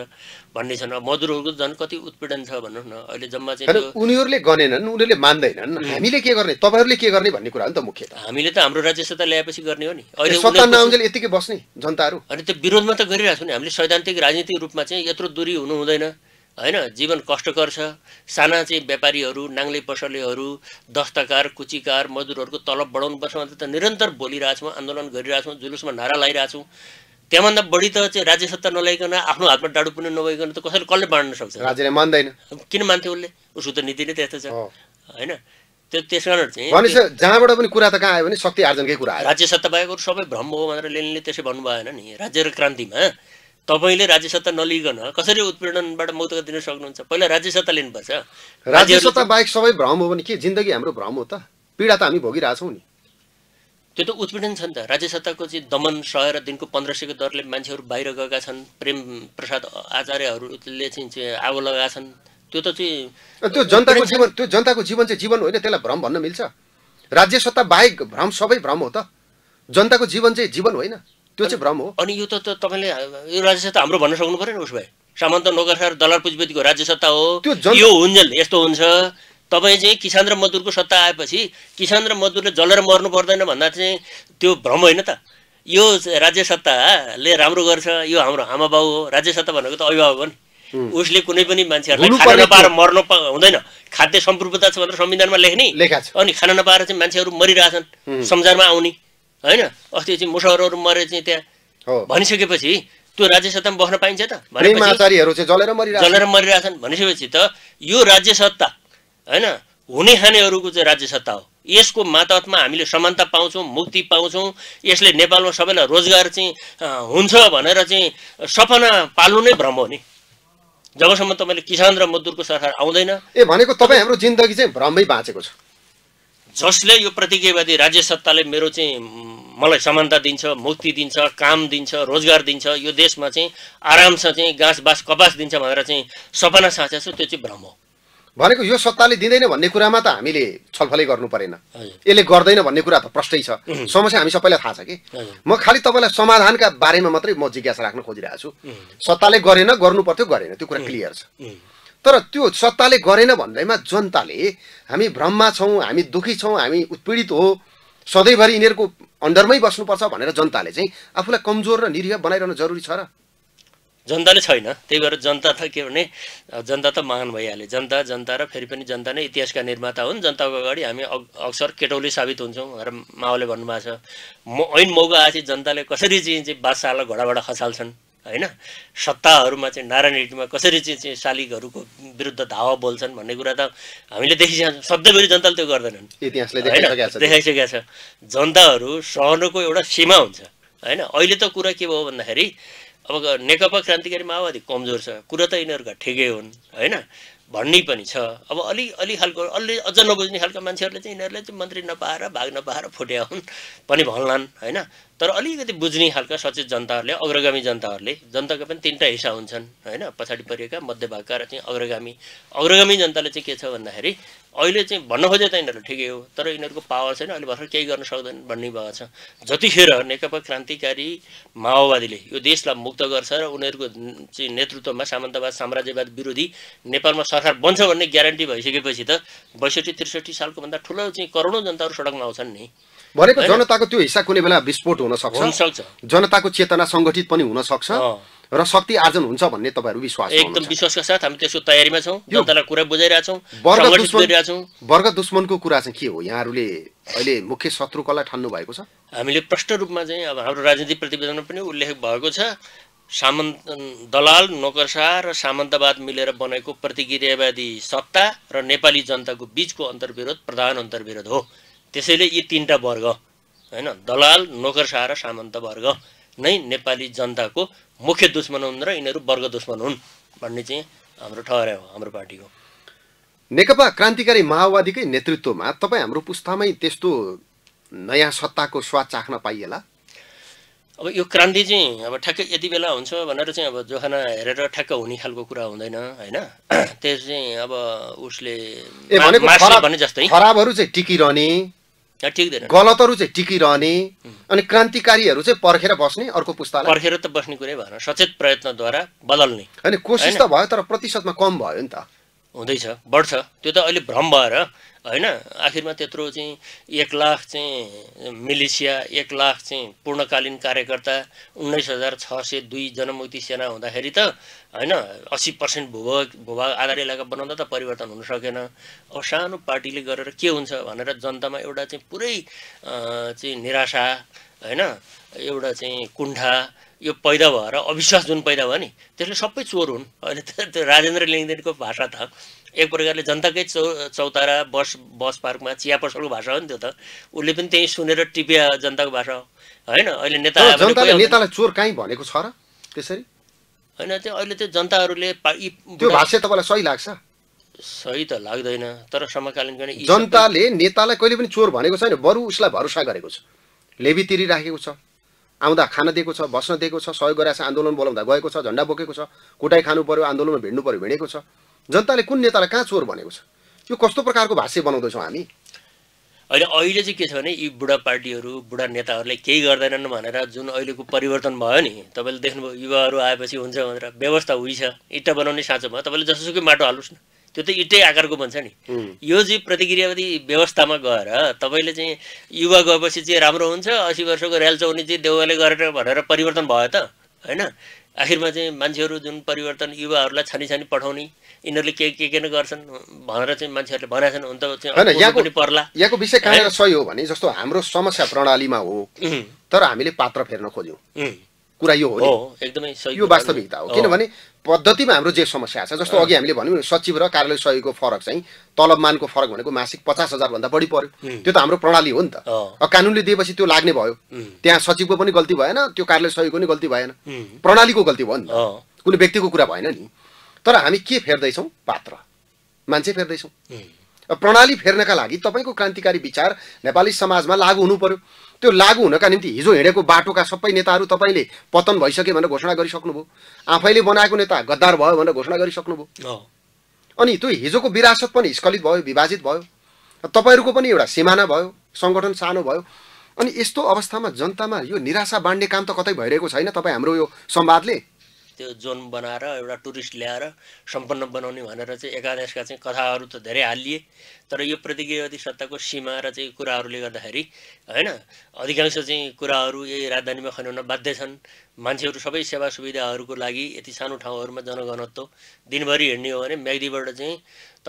भन्ने छन् मजदुरहरूको झन् कति उत्पीडन छ भन्नुहोस् न अहिले जम्मा चाहिँ उनीहरूले गनेनन् उनीहरूले मान्दैनन् हामीले के गर्ने तपाईँहरूले के गर्ने भन्ने कुरा हो नि त मुख्य हामीले त हाम्रो राज्य सत्ता ल्याएपछि गर्ने हो नि अहिले सत्ता यतिकै बस्ने जनताहरू अनि त्यो विरोधमा त गरिरहेको छौँ नि हामीले सैद्धान्तिक राजनीतिक रूपमा चाहिँ यत्रो दूरी हुनु हुँदैन होइन जीवन कष्टकर छ साना चाहिँ व्यापारीहरू नाङ्ले पसलेहरू दस्तकार कुचीकार मजदुरहरूको तलब बढाउनु पर्छ भनेर त निरन्तर बोलिरहेछौँ आन्दोलन गरिरहेछौँ जुलुसमा नारा लगाइरहेछौँ त्यहाँभन्दा बढी त चाहिँ राज्य सत्ता नलाइकन आफ्नो हातमा डाडु पनि नभइकन त कसैले कसले बाँड्न सक्छ राज्यले मान्दैन किन मान्थ्यो उसले उसको त नीति नै त्यस्तो छ होइन त्यो त्यस कारण चाहिँ जहाँबाट पनि कुरा त कहाँ आयो भने शक्ति आर्जनकै कुरा राज्य सत्ता बाहेकहरू सबै भ्रम हो भनेर लेनले त्यसै होइन नि राज्य र क्रान्तिमा तपाईँले राज्य सत्ता नलिकन कसरी उत्पीडनबाट मुक्त दिन सक्नुहुन्छ पहिला राज्य सत्ता लिनुपर्छ राज्य सत्ता बाहेक सबै भ्रम हो भने के जिन्दगी हाम्रो भ्रम हो त पीडा त हामी भोगिरहेछौँ नि त्यो त उत्पीडन छ नि त राज्य सत्ताको चाहिँ दमन सहेर दिनको पन्ध्र सयको दरले मान्छेहरू बाहिर गएका छन् प्रेम प्रसाद आचार्यहरूले चाहिँ आगो लगाएका छन् त्यो त चाहिँ त्यो जनताको जीवन त्यो जनताको जीवन चाहिँ जीवन होइन त्यसलाई भ्रम भन्न मिल्छ राज्य सत्ता बाहेक भ्रम सबै भ्रम हो त जनताको जीवन चाहिँ जीवन होइन त्यो चाहिँ भ्रम हो अनि यो त तपाईँले यो राज्य सत्ता हाम्रो भन्न सक्नु परेन उस भए सामान्त नोकरसार दलाल पुजपतिको राज्य सत्ता हो यो हुन्जेल यस्तो हुन्छ तपाईँ चाहिँ किसान र मजदुरको सत्ता आएपछि किसान र मजदुरले जलेर मर्नु पर्दैन भन्दा चाहिँ त्यो भ्रम होइन त यो राज्य सत्ताले राम्रो गर्छ यो हाम्रो आमा बाउ हो राज्य सत्ता भनेको त अभिभावक हो नि उसले कुनै पनि मान्छेहरूलाई खान नपाएर मर्न हुँदैन खाद्य सम्पूर्णता छ भनेर संविधानमा लेख्ने अनि खाना नपाएर चाहिँ मान्छेहरू मरिरहेछन् संसारमा आउने होइन अस्ति चाहिँ मुसहरहरू मरे चाहिँ त्यहाँ भनिसकेपछि त्यो राज्य सत्तामा बस्न पाइन्छ त भनेपछि जलेर मरिरहेछन् भनिसकेपछि त यो राज्य सत्ता होइन हुने खानेहरूको चाहिँ राज्य सत्ता हो यसको मातहतमा हामीले समानता पाउँछौँ मुक्ति पाउँछौँ यसले नेपालमा सबैलाई रोजगार चाहिँ हुन्छ भनेर चाहिँ सपना पाल्नु नै भ्रम हो नि जबसम्म तपाईँले किसान र मजदुरको सरकार आउँदैन ए भनेको तपाईँ हाम्रो जिन्दगी चाहिँ भ्रमै बाँचेको छ जसले यो प्रतिज्ञावादी राज्य सत्ताले मेरो चाहिँ मलाई समानता दिन्छ मुक्ति दिन्छ काम दिन्छ रोजगार दिन्छ यो देशमा चाहिँ आरामसँग चाहिँ घाँस बाँस कपास दिन्छ भनेर चाहिँ सपना साँचेको छु त्यो चाहिँ भ्रम हो भनेको यो सत्ताले दिँदैन भन्ने कुरामा त हामीले छलफलै गर्नु परेन यसले गर्दैन भन्ने कुरा त प्रष्टै छ समस्या हामी सबैलाई थाहा छ कि म खालि तपाईँलाई समाधानका बारेमा मात्रै म जिज्ञासा राख्न खोजिरहेको छु सत्ताले गरेन गर्नु पर्थ्यो गरेन त्यो कुरा क्लियर छ तर त्यो सत्ताले गरेन भन्दैमा जनताले हामी भ्रममा छौँ हामी दुखी छौँ हामी उत्पीडित हो सधैँभरि यिनीहरूको अन्डरमै बस्नुपर्छ भनेर जनताले चाहिँ आफूलाई कमजोर र निरीह बनाइरहनु जरुरी छ र जनताले छैन त्यही भएर जनता त के भने जनता त महान भइहाल्यो जनता जनता र फेरि पनि जनता नै इतिहासका निर्माता हुन् जनताको अगाडि हामी अक्सर केटौली साबित हुन्छौँ र माओले भन्नुभएको छ म ऐन मौका आएपछि जनताले कसरी चाहिँ बादशाहलाई घोडाबाट खसाल्छन् होइन सत्ताहरूमा चाहिँ नारायण रेड्डीमा कसरी चाहिँ शालिगहरूको विरुद्ध धावा बोल्छन् भन्ने कुरा त हामीले देखिसक्छौँ शब्दभरि जनताले त्यो गर्दैनन् होइन देखाइसकेका छ जनताहरू सहनुको एउटा सीमा हुन्छ होइन अहिले त कुरा के भयो भन्दाखेरि अब नेकपा क्रान्तिकारी माओवादी कमजोर छ कुरा त यिनीहरूका ठिकै हुन् होइन भन्ने पनि छ अब अलि अलि खालको अलि अझ नबुझ्ने खालका मान्छेहरूले चाहिँ यिनीहरूले चाहिँ मन्त्री नपाएर भाग नपाएर फुट्या हुन् पनि भन्लान् होइन तर अलिकति बुझ्ने खालका सचेत जनताहरूले अग्रगामी जनताहरूले जनताका पनि तिनवटा हिस्सा हुन्छन् होइन पछाडि परिएका मध्यभागका र चाहिँ अग्रगामी अग्रगामी जनताले चाहिँ के छ भन्दाखेरि अहिले चाहिँ भन्न खोजे त यिनीहरू ठिकै हो तर यिनीहरूको पावर छैन अहिले भर्खर केही गर्न सक्दैन भन्ने भएको छ जतिखेर नेकपा क्रान्तिकारी माओवादीले यो देशलाई मुक्त गर्छ र उनीहरूको चाहिँ नेतृत्वमा सामन्तवाद साम्राज्यवाद विरोधी नेपालमा सरकार बन्छ भन्ने ग्यारेन्टी भइसकेपछि त बैसठी त्रिसठी सालको भन्दा ठुलो चाहिँ करोडौँ जनताहरू सडकमा आउँछन् नि भनेको जनताको त्यो हिस्सा कुनै बेला विस्फोट हुन सक्छ जनताको चेतना सङ्गठित पनि हुन सक्छ र शक्ति आर्जन हुन्छ भन्ने तपाईँहरू विश्वास एकदम विश्वासका साथ हामी त्यसको तयारीमा छौँ जनतालाई कुरा बुझाइरहेछौँ वर्ग दुश्मनको कुरा चाहिँ के हो यहाँहरूले अहिले मुख्य शत्रु कसलाई ठान्नु भएको छ हामीले प्रष्ट रूपमा चाहिँ अब हाम्रो राजनीतिक प्रतिवेदनमा पनि उल्लेख भएको छ सामन्त दलाल नोकरशाह र सामन्तवाद मिलेर बनेको प्रतिक्रियावादी सत्ता र नेपाली जनताको बिचको अन्तर्विरोध प्रधान अन्तर्विरोध हो त्यसैले यी तिनवटा वर्ग होइन दलाल नोकरशाह र सामन्त वर्ग नै नेपाली जनताको मुख्य दुश्मन हुन् र यिनीहरू वर्ग दुश्मन हुन् भन्ने चाहिँ हाम्रो ठहराइ हो हाम्रो पार्टीको नेकपा क्रान्तिकारी माओवादीकै नेतृत्वमा तपाईँ हाम्रो पुस्तामै त्यस्तो नयाँ सत्ताको स्वाद चाख्न पाइएला अब यो क्रान्ति चाहिँ अब ठ्याक्कै यति बेला हुन्छ भनेर चाहिँ अब जोखाना हेरेर ठ्याक्क हुने खालको कुरा हुँदैन होइन त्यस चाहिँ अब उसले भने जस्तै खराबहरू चाहिँ टिकिरहने गलतहरू चाहिँ टिकिरहने अनि क्रान्तिकारीहरू चाहिँ पर्खेर बस्ने अर्को पुस्ता पर्खेर त बस्ने कुरै भएन सचेत प्रयत्नद्वारा बदल्ने होइन कोसिस त भयो तर प्रतिशतमा कम भयो नि त हुँदैछ बढ्छ त्यो त अहिले भ्रम भएर होइन आखिरमा त्यत्रो चाहिँ एक लाख चाहिँ मिलिसिया एक लाख चाहिँ पूर्णकालीन कार्यकर्ता उन्नाइस हजार छ सय दुई जनमुक्ति सेना हुँदाखेरि त होइन अस्सी पर्सेन्ट भूभाग भूभाग आधार इलाका बनाउँदा त परिवर्तन हुन सकेन अब सानो पार्टीले गरेर के हुन्छ भनेर जनतामा एउटा चाहिँ पुरै चाहिँ निराशा होइन एउटा चाहिँ कुण्ठा यो पैदा भएर अविश्वास जुन पैदा भयो नि त्यसले सबै चोर हुन् अहिले त्यो राजेन्द्र लिङ्गदेनको भाषा त एक प्रकारले जनताकै चौ चौतारा बस बस पार्कमा चिया पसलको भाषा हो नि त्यो त उसले पनि त्यहीँ सुनेर टिपिया जनताको भाषा हो होइन अहिले नेता नेतालाई चोर कहीँ भनेको छ र त्यसरी होइन त्यो अहिले त्यो जनताहरूले त्यो भाषा तपाईँलाई सही लाग्छ सही त लाग्दैन तर समकालीन गर्ने जनताले नेतालाई कहिले पनि चोर भनेको छैन बरु उसलाई भरोसा गरेको छ लेबी तिरिराखेको छ आउँदा खान दिएको छ बस्न दिएको छ सहयोग छ आन्दोलन बोलाउँदा गएको छ झन्डा बोकेको छ कुटाइ खानु पर्यो आन्दोलनमा भिड्नु पऱ्यो भिडेको छ जनताले कुन नेतालाई कहाँ चोर भनेको छ यो कस्तो प्रकारको भाष्य बनाउँदैछौँ हामी अहिले अहिले चाहिँ के छ भने यी बुढा पार्टीहरू बुढा नेताहरूले केही गर्दैनन् भनेर जुन अहिलेको परिवर्तन भयो नि तपाईँले देख्नुभयो युवाहरू आएपछि हुन्छ भनेर व्यवस्था हुन्छ इट्टा बनाउने साँचो भयो तपाईँले जसोसुकै माटो हाल्नुहोस् न त्यो त इटै आकारको बन्छ नि यो चाहिँ प्रतिक्रियावादी व्यवस्थामा गएर तपाईँले चाहिँ युवा गएपछि चाहिँ राम्रो हुन्छ असी वर्षको चौनी चाहिँ देउवाले गरेर भनेर परिवर्तन भयो त होइन आखिरमा चाहिँ मान्छेहरू जुन परिवर्तन युवाहरूलाई छानी छानी पठाउने यिनीहरूले के के के न गर्छन् भनेर चाहिँ मान्छेहरूले भनेछन् हुन त यहाँको पर्ला यहाँको विषय कहाँनिर सही हो भने जस्तो हाम्रो समस्या प्रणालीमा हो तर हामीले पात्र फेर्न खोज्यौँ कुरा यो हो नि एकदमै यो वास्तविकता हो किनभने पद्धतिमा हाम्रो जे समस्या छ जस्तो अघि हामीले भन्यौँ सचिव र कार्यालय सहयोगको फरक चाहिँ तलबमानको फरक भनेको मासिक पचास हजारभन्दा बढी पर्यो त्यो त हाम्रो प्रणाली हो नि त कानुनले दिएपछि त्यो लाग्ने भयो त्यहाँ सचिवको पनि गल्ती भएन त्यो कार्यालय सहयोगको पनि गल्ती भएन प्रणालीको गल्ती भयो नि त कुनै व्यक्तिको कुरा भएन नि तर हामी के फेर्दैछौँ पात्र मान्छे फेर्दैछौँ प्रणाली फेर्नका लागि तपाईँको क्रान्तिकारी विचार नेपाली समाजमा लागु हुनु पर्यो त्यो लागू हुनका निम्ति हिजो हिँडेको बाटोका सबै नेताहरू तपाईँले पतन भइसक्यो भनेर घोषणा गरिसक्नुभयो आफैले बनाएको नेता गद्दार भयो भनेर घोषणा गरिसक्नुभयो अनि त्यो हिजोको विरासत पनि स्खलित भयो विभाजित भयो तपाईँहरूको पनि एउटा सिमाना भयो सङ्गठन सानो भयो अनि यस्तो अवस्थामा जनतामा यो निराशा बाँड्ने काम त कतै भइरहेको छैन तपाईँ हाम्रो यो संवादले त्यो जोन बनाएर एउटा टुरिस्ट ल्याएर सम्पन्न बनाउने भनेर चाहिँ एकादेशका चाहिँ कथाहरू त धेरै हालिए तर यो प्रतिक्रिया सत्ताको सीमा र चाहिँ कुराहरूले गर्दाखेरि होइन अधिकांश चाहिँ कुराहरू यही राजधानीमा खनाउन बाध्य छन् मान्छेहरू सबै सेवा सुविधाहरूको लागि यति सानो ठाउँहरूमा जनघनत्व दिनभरि हिँड्ने हो भने म्याग्दीबाट चाहिँ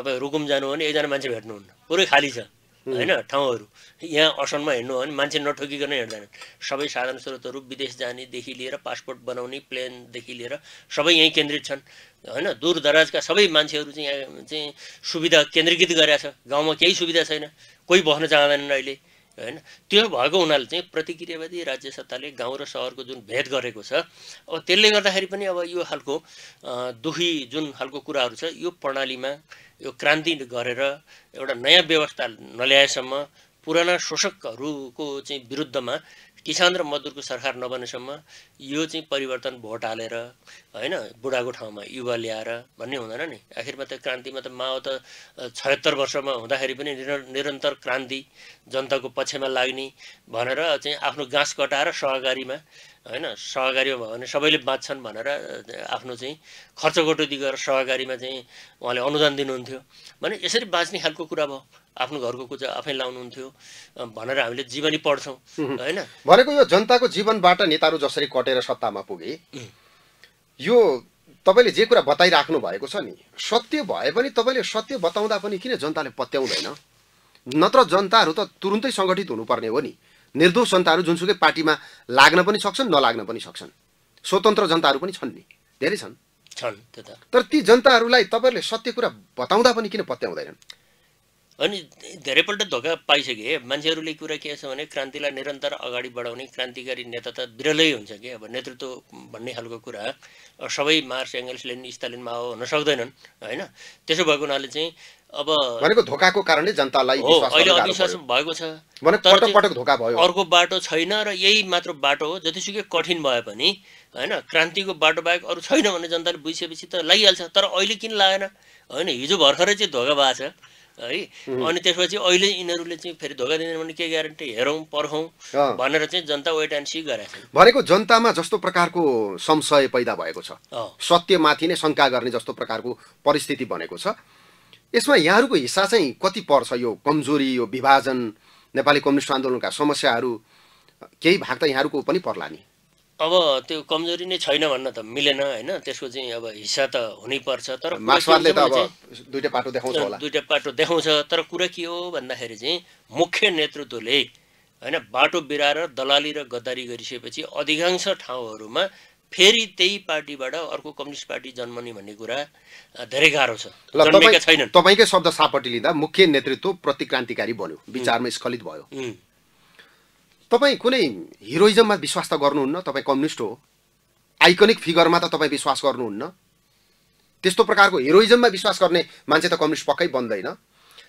तपाईँ रुकुम जानु हो भने एकजना मान्छे भेट्नुहुन्न पुरै खाली छ होइन ठाउँहरू यहाँ असनमा हिँड्नु हो भने मान्छे नठोकिकन हिँड्दैनन् सबै साधन स्रोतहरू विदेश जानेदेखि लिएर पासपोर्ट बनाउने प्लेनदेखि लिएर सबै यहीँ केन्द्रित छन् होइन दूर दराजका सबै मान्छेहरू चाहिँ यहाँ चाहिँ सुविधा केन्द्रीकृत गरेका छ गाउँमा केही सुविधा छैन कोही बस्न चाहँदैनन् अहिले होइन त्यो भएको हुनाले चाहिँ प्रतिक्रियावादी राज्य सत्ताले गाउँ र सहरको जुन भेद गरेको छ अब त्यसले गर्दाखेरि पनि अब यो खालको दुखी जुन खालको कुराहरू छ यो प्रणालीमा यो क्रान्ति गरेर एउटा नयाँ व्यवस्था नल्याएसम्म पुराना शोषकहरूको चाहिँ विरुद्धमा किसान र मजदुरको सरकार नबनेसम्म यो चाहिँ परिवर्तन भोट हालेर होइन बुढाको ठाउँमा युवा ल्याएर भन्ने हुँदैन नि आखिरमा त क्रान्तिमा त माओ त छयत्तर वर्षमा हुँदाखेरि पनि निरन्तर क्रान्ति जनताको पक्षमा लाग्ने भनेर चाहिँ आफ्नो गाँस कटाएर सहकारीमा होइन सहकारीमा भयो भने सबैले बाँच्छन् भनेर आफ्नो चाहिँ खर्च कटौती गरेर सहकारीमा चाहिँ उहाँले अनुदान दिनुहुन्थ्यो भने यसरी बाँच्ने खालको कुरा भयो आफ्नो घरको कुचा आफै लाउनुहुन्थ्यो भनेर हामीले जीवनी पढ्छौँ होइन भनेको यो जनताको जीवनबाट नेताहरू जसरी कटेर सत्तामा पुगे यो तपाईँले जे कुरा बताइराख्नु भएको छ नि सत्य भए पनि तपाईँले सत्य बताउँदा पनि किन जनताले पत्याउँदैन नत्र जनताहरू त तुरुन्तै सङ्गठित हुनुपर्ने हो नि निर्दोष जनताहरू जुनसुकै पार्टीमा लाग्न पनि सक्छन् नलाग्न पनि सक्छन् स्वतन्त्र जनताहरू पनि छन् नि धेरै छन् छन् तर ती जनताहरूलाई तपाईँहरूले सत्य कुरा बताउँदा पनि किन पत्याउँदैनन् अनि धेरैपल्ट धोका पाइसके मान्छेहरूले कुरा के छ भने क्रान्तिलाई निरन्तर अगाडि बढाउने क्रान्तिकारी नेता त बिरलै हुन्छ कि अब नेतृत्व भन्ने खालको कुरा सबै मार्स एङ्गल लेनिन स्टालिनमा हुन सक्दैनन् होइन त्यसो भएको हुनाले चाहिँ अब भनेको धोकाको कारणले जनतालाई हो अहिले अविश्वास भएको छ अर्को बाटो छैन र यही मात्र बाटो हो जतिसुकै कठिन भए पनि होइन क्रान्तिको बाटो बाहेक अरू छैन भने जनताले बुझिसकेपछि त लागिहाल्छ तर अहिले किन लागेन होइन हिजो भर्खरै चाहिँ धोका भएको छ है अनि त्यसपछि अहिले यिनीहरूले चाहिँ फेरि धोका दिँदैन भने के ग्यारेन्टी हेरौँ पर्खौँ भनेर चाहिँ जनता वेट एन्ड सी गरेको छ भनेको जनतामा जस्तो प्रकारको संशय पैदा भएको छ सत्यमाथि नै शङ्का गर्ने जस्तो प्रकारको परिस्थिति बनेको छ यसमा यहाँहरूको हिस्सा चाहिँ कति पर्छ यो कमजोरी यो विभाजन नेपाली कम्युनिस्ट आन्दोलनका समस्याहरू केही भाग त यहाँहरूको पनि पर्ला नि अब त्यो कमजोरी नै छैन भन्न त मिलेन होइन त्यसको चाहिँ अब हिस्सा त हुनैपर्छ तर मार्क्सवादले त अब दुईटा पाटो देखाउँछ होला दुईटा पाटो देखाउँछ तर कुरा के हो भन्दाखेरि चाहिँ मुख्य नेतृत्वले होइन बाटो बिराएर दलाली र गद्दारी गरिसकेपछि अधिकांश ठाउँहरूमा फेरि त्यही पार्टीबाट अर्को कम्युनिस्ट पार्टी जन्मने भन्ने कुरा धेरै गाह्रो छ तपाईँकै शब्द सापट्टि लिँदा मुख्य नेतृत्व प्रतिक्रान्तिकारी बन्यो विचारमा स्खलित भयो तपाईँ कुनै हिरोइजममा विश्वास त गर्नुहुन्न तपाईँ कम्युनिस्ट हो आइकनिक फिगरमा त तपाईँ विश्वास गर्नुहुन्न त्यस्तो प्रकारको हिरोइजममा विश्वास गर्ने मान्छे त कम्युनिस्ट पक्कै बन्दैन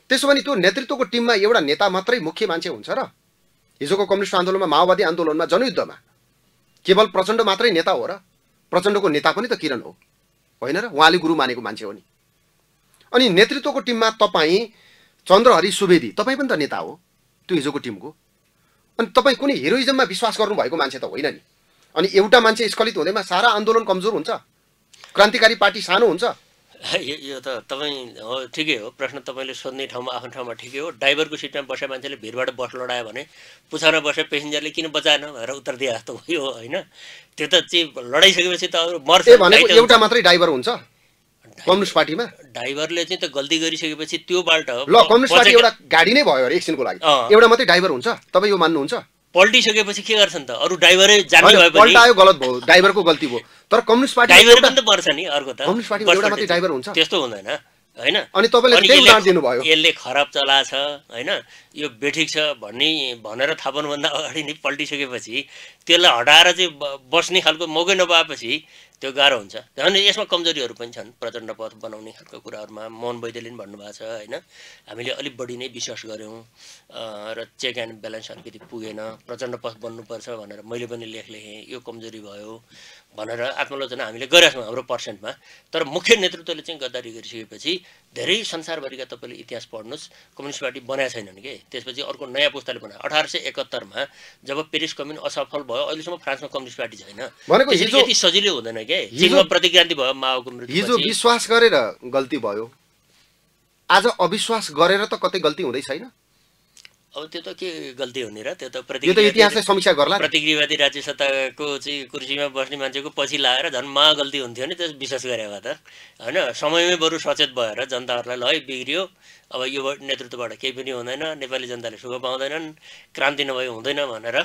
त्यसो भने त्यो नेतृत्वको टिममा एउटा नेता मात्रै मुख्य मान्छे हुन्छ र हिजोको कम्युनिस्ट आन्दोलनमा माओवादी आन्दोलनमा जनयुद्धमा केवल प्रचण्ड मात्रै नेता हो र प्रचण्डको नेता पनि त किरण हो होइन र उहाँले गुरु मानेको मान्छे हो नि अनि नेतृत्वको टिममा तपाईँ चन्द्रहरि सुवेदी तपाईँ पनि त नेता हो त्यो हिजोको टिमको अनि तपाईँ कुनै हिरोइजममा विश्वास गर्नुभएको मान्छे त होइन नि अनि एउटा मान्छे स्खलित हुँदैमा सारा आन्दोलन कमजोर हुन्छ क्रान्तिकारी पार्टी सानो हुन्छ यो त तपाईँ हो ठिकै हो प्रश्न तपाईँले सोध्ने ठाउँमा आफ्नो ठाउँमा ठिकै हो ड्राइभरको सिटमा बसेको मान्छेले भिडबाट बस लडायो भने पुछारमा बसेको पेसेन्जरले किन बचाएन भनेर उत्तर दिए जस्तो भयो होइन त्यो त चाहिँ लडाइसकेपछि त मर्छ एउटा मात्रै ड्राइभर हुन्छ कम्युनिस्ट पार्टीमा ड्राइभरले चाहिँ त गल्ती गरिसकेपछि त्यो बाल्ट ल कम्युनिस्ट पार्टी एउटा गाडी नै भयो अरे एकछिनको लागि एउटा मात्रै ड्राइभर हुन्छ तपाईँ यो मान्नुहुन्छ पल्टिसकेपछि के गर्छन् त अरू ड्राइभरै जाने भए पनि पल्टायो गलत भयो ड्राइभरको गल्ती भयो तर कम्युनिस्ट पार्टी ड्राइभर पनि त पर्छ नि अर्को त कम्युनिस्ट पार्टी एउटा मात्रै ड्राइभर हुन्छ त्यस्तो हुँदैन होइन अनि तपाईँले त्यही उदाहरण दिनुभयो यसले खराब चला छ होइन यो बेठिक छ भन्ने भनेर थाहा पाउनुभन्दा अगाडि नै पल्टिसकेपछि त्यसलाई हटाएर चाहिँ बस्ने खालको मौकै नपाएपछि त्यो गाह्रो हुन्छ झन् यसमा कमजोरीहरू पनि छन् प्रचण्ड पथ बनाउने खालको कुराहरूमा मोहन वैद्यले पनि भन्नुभएको छ होइन हामीले अलिक बढी नै विश्वास गऱ्यौँ र चेक एन्ड ब्यालेन्स अलिकति पुगेन प्रचण्ड पथ बन्नुपर्छ भनेर मैले पनि लेख लेखेँ यो कमजोरी भयो भनेर आत्मालोचना हामीले गरेका छौँ हाम्रो पर्सेन्टमा तर मुख्य नेतृत्वले चाहिँ गद्दारी गरिसकेपछि धेरै संसारभरिका तपाईँले इतिहास पढ्नुहोस् कम्युनिस्ट पार्टी बनाएको छैनन् कि त्यसपछि अर्को नयाँ पुस्ताले बनायो अठार सय एकहत्तरमा जब पेरिस कम्युन असफल भयो अहिलेसम्म फ्रान्समा कम्युनिस्ट पार्टी छैन भनेको हिजो यति सजिलो हुँदैन क्या हिजो प्रतिक्रान्ति भयो माओको मृत्यु हिजो विश्वास गरेर गल्ती भयो आज अविश्वास गरेर त कतै गल्ती हुँदै छैन अब त्यो त के गल्ती हुने र त्यो त प्रतिक्रिया समीक्षा गर्ला प्रतिक्रियावादी राज्य सत्ताको चाहिँ कुर्सीमा बस्ने मान्छेको पछि लाएर झन् महागल्ती हुन्थ्यो नि त्यो विश्वास गरे भए त होइन समयमै बरु सचेत भएर जनताहरूलाई ल है बिग्रियो अब यो नेतृत्वबाट केही पनि हुँदैन नेपाली जनताले सुख पाउँदैनन् क्रान्ति नभए हुँदैन भनेर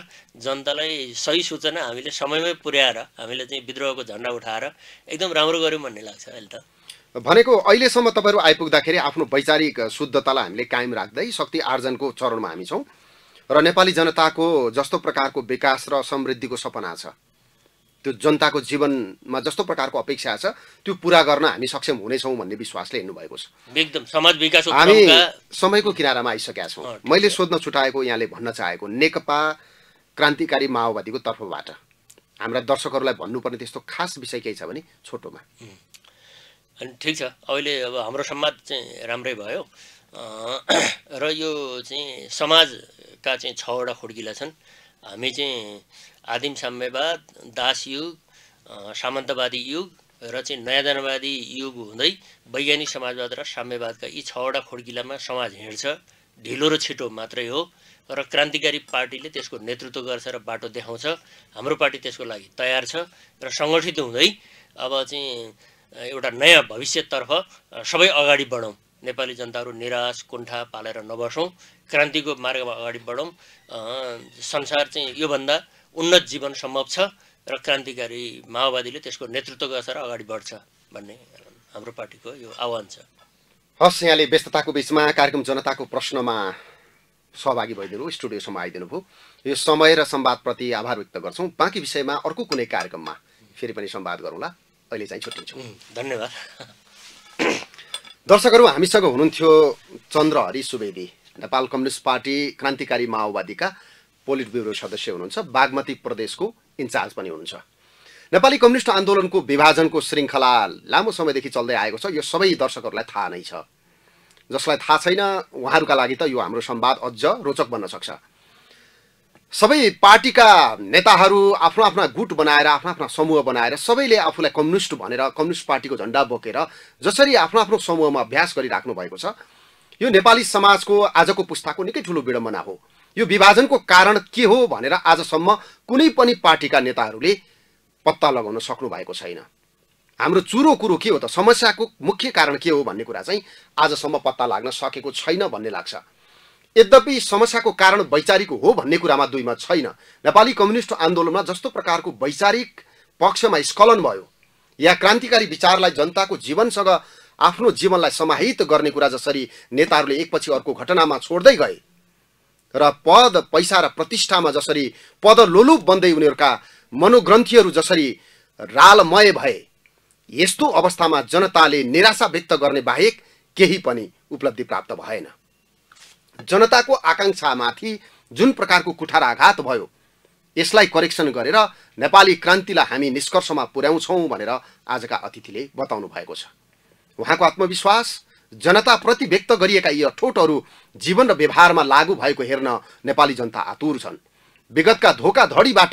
जनतालाई सही सूचना हामीले समयमै पुर्याएर हामीले चाहिँ विद्रोहको झन्डा उठाएर एकदम राम्रो गऱ्यौँ भन्ने लाग्छ अहिले त भनेको अहिलेसम्म तपाईँहरू आइपुग्दाखेरि आफ्नो वैचारिक शुद्धतालाई हामीले कायम राख्दै शक्ति आर्जनको चरणमा हामी छौँ र नेपाली जनताको जस्तो प्रकारको विकास र समृद्धिको सपना छ त्यो जनताको जीवनमा जस्तो प्रकारको अपेक्षा छ त्यो पुरा गर्न हामी सक्षम हुनेछौँ भन्ने विश्वासले हिँड्नुभएको छ एकदम समाज विकास हामी समयको किनारामा आइसकेका छौँ मैले सोध्न छुटाएको यहाँले भन्न चाहेको नेकपा क्रान्तिकारी माओवादीको तर्फबाट हाम्रा दर्शकहरूलाई भन्नुपर्ने त्यस्तो खास विषय केही छ भने छोटोमा अनि ठिक छ अहिले अब हाम्रो संवाद चाहिँ राम्रै भयो र यो चाहिँ समाजका चाहिँ छवटा खुड्किला छन् हामी चाहिँ आदिम साम्यवाद दास युग सामन्तवादी युग र चाहिँ नयाँ जनवादी युग हुँदै वैज्ञानिक समाजवाद र साम्यवादका यी छवटा खुड्किलामा समाज हिँड्छ ढिलो र छिटो मात्रै हो र क्रान्तिकारी पार्टीले त्यसको नेतृत्व गर्छ र बाटो देखाउँछ हाम्रो पार्टी त्यसको लागि तयार छ र सङ्गठित हुँदै अब चाहिँ एउटा नयाँ भविष्यतर्फ सबै अगाडि बढौँ नेपाली जनताहरू निराश कुण्ठा पालेर नबसौँ क्रान्तिको मार्गमा अगाडि बढौँ संसार चाहिँ योभन्दा उन्नत जीवन सम्भव छ र क्रान्तिकारी माओवादीले त्यसको नेतृत्व गर्छ र अगाडि बढ्छ भन्ने हाम्रो पार्टीको यो आह्वान छ हस् यहाँले व्यस्तताको बिचमा कार्यक्रम जनताको प्रश्नमा सहभागी भइदिनु स्टुडियोसम्म आइदिनु भयो यो समय र सम्वादप्रति आभार व्यक्त गर्छौँ बाँकी विषयमा अर्को कुनै कार्यक्रममा फेरि पनि संवाद गरौँला अहिले चाहिँ छुट्टिन्छु धन्यवाद दर्शकहरू हामीसँग हुनुहुन्थ्यो चन्द्र हरि सुवेदी नेपाल कम्युनिस्ट पार्टी क्रान्तिकारी माओवादीका पोलिट ब्युरो सदस्य हुनुहुन्छ बागमती प्रदेशको इन्चार्ज पनि हुनुहुन्छ नेपाली कम्युनिस्ट आन्दोलनको विभाजनको श्रृङ्खला लामो समयदेखि चल्दै आएको छ यो सबै दर्शकहरूलाई थाहा नै छ जसलाई थाहा छैन उहाँहरूका लागि त यो हाम्रो संवाद अझ रोचक बन्न सक्छ सबै पार्टीका नेताहरू आफ्नो आफ्ना गुट बनाएर आफ्नो आफ्ना समूह बनाएर सबैले आफूलाई कम्युनिस्ट भनेर कम्युनिस्ट पार्टीको झन्डा बोकेर जसरी आफ्नो आफ्नो समूहमा अभ्यास गरिराख्नु भएको छ यो नेपाली समाजको आजको पुस्ताको निकै ठुलो विडम्बना हो यो विभाजनको कारण के हो भनेर आजसम्म कुनै पनि पार्टीका नेताहरूले पत्ता लगाउन सक्नु भएको छैन हाम्रो चुरो कुरो के हो त समस्याको मुख्य कारण के हो भन्ने कुरा चाहिँ आजसम्म पत्ता लाग्न सकेको छैन भन्ने लाग्छ यद्यपि समस्याको कारण वैचारिक हो भन्ने कुरामा दुईमा छैन नेपाली कम्युनिस्ट आन्दोलनमा जस्तो प्रकारको वैचारिक पक्षमा स्खलन भयो या क्रान्तिकारी विचारलाई जनताको जीवनसँग आफ्नो जीवनलाई समाहित गर्ने कुरा जसरी नेताहरूले एकपछि अर्को घटनामा छोड्दै गए र पद पैसा र प्रतिष्ठामा जसरी पद लोलुप बन्दै उनीहरूका मनोग्रन्थीहरू जसरी रालमय भए यस्तो अवस्थामा जनताले निराशा व्यक्त गर्ने बाहेक केही पनि उपलब्धि प्राप्त भएन जनताको आकाङ्क्षामाथि जुन प्रकारको कुठाराघात भयो यसलाई करेक्सन गरेर नेपाली क्रान्तिलाई हामी निष्कर्षमा पुर्याउँछौँ भनेर आजका अतिथिले बताउनु भएको छ उहाँको आत्मविश्वास जनताप्रति व्यक्त गरिएका यी अठोटहरू जीवन र व्यवहारमा लागू भएको हेर्न नेपाली जनता आतुर छन् विगतका धोकाधडीबाट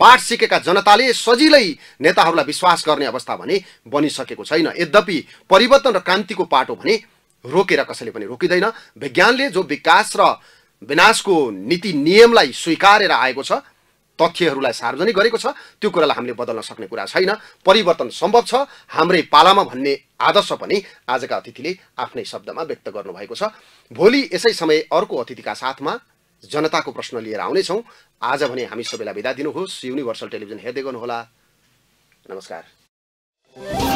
पाठ सिकेका जनताले सजिलै नेताहरूलाई विश्वास गर्ने अवस्था भने बनिसकेको छैन यद्यपि परिवर्तन र क्रान्तिको पाटो भने रोकेर कसैले पनि रोकिँदैन विज्ञानले जो विकास र विनाशको नीति नियमलाई स्वीकारेर आएको छ तथ्यहरूलाई सार्वजनिक गरेको छ त्यो कुरालाई हामीले बदल्न सक्ने कुरा छैन परिवर्तन सम्भव छ हाम्रै पालामा भन्ने आदर्श पनि आजका अतिथिले आफ्नै शब्दमा व्यक्त गर्नुभएको छ भोलि यसै समय अर्को अतिथिका साथमा जनताको प्रश्न लिएर आउनेछौँ आज भने हामी सबैलाई बिदा दिनुहोस् युनिभर्सल टेलिभिजन हेर्दै गर्नुहोला नमस्कार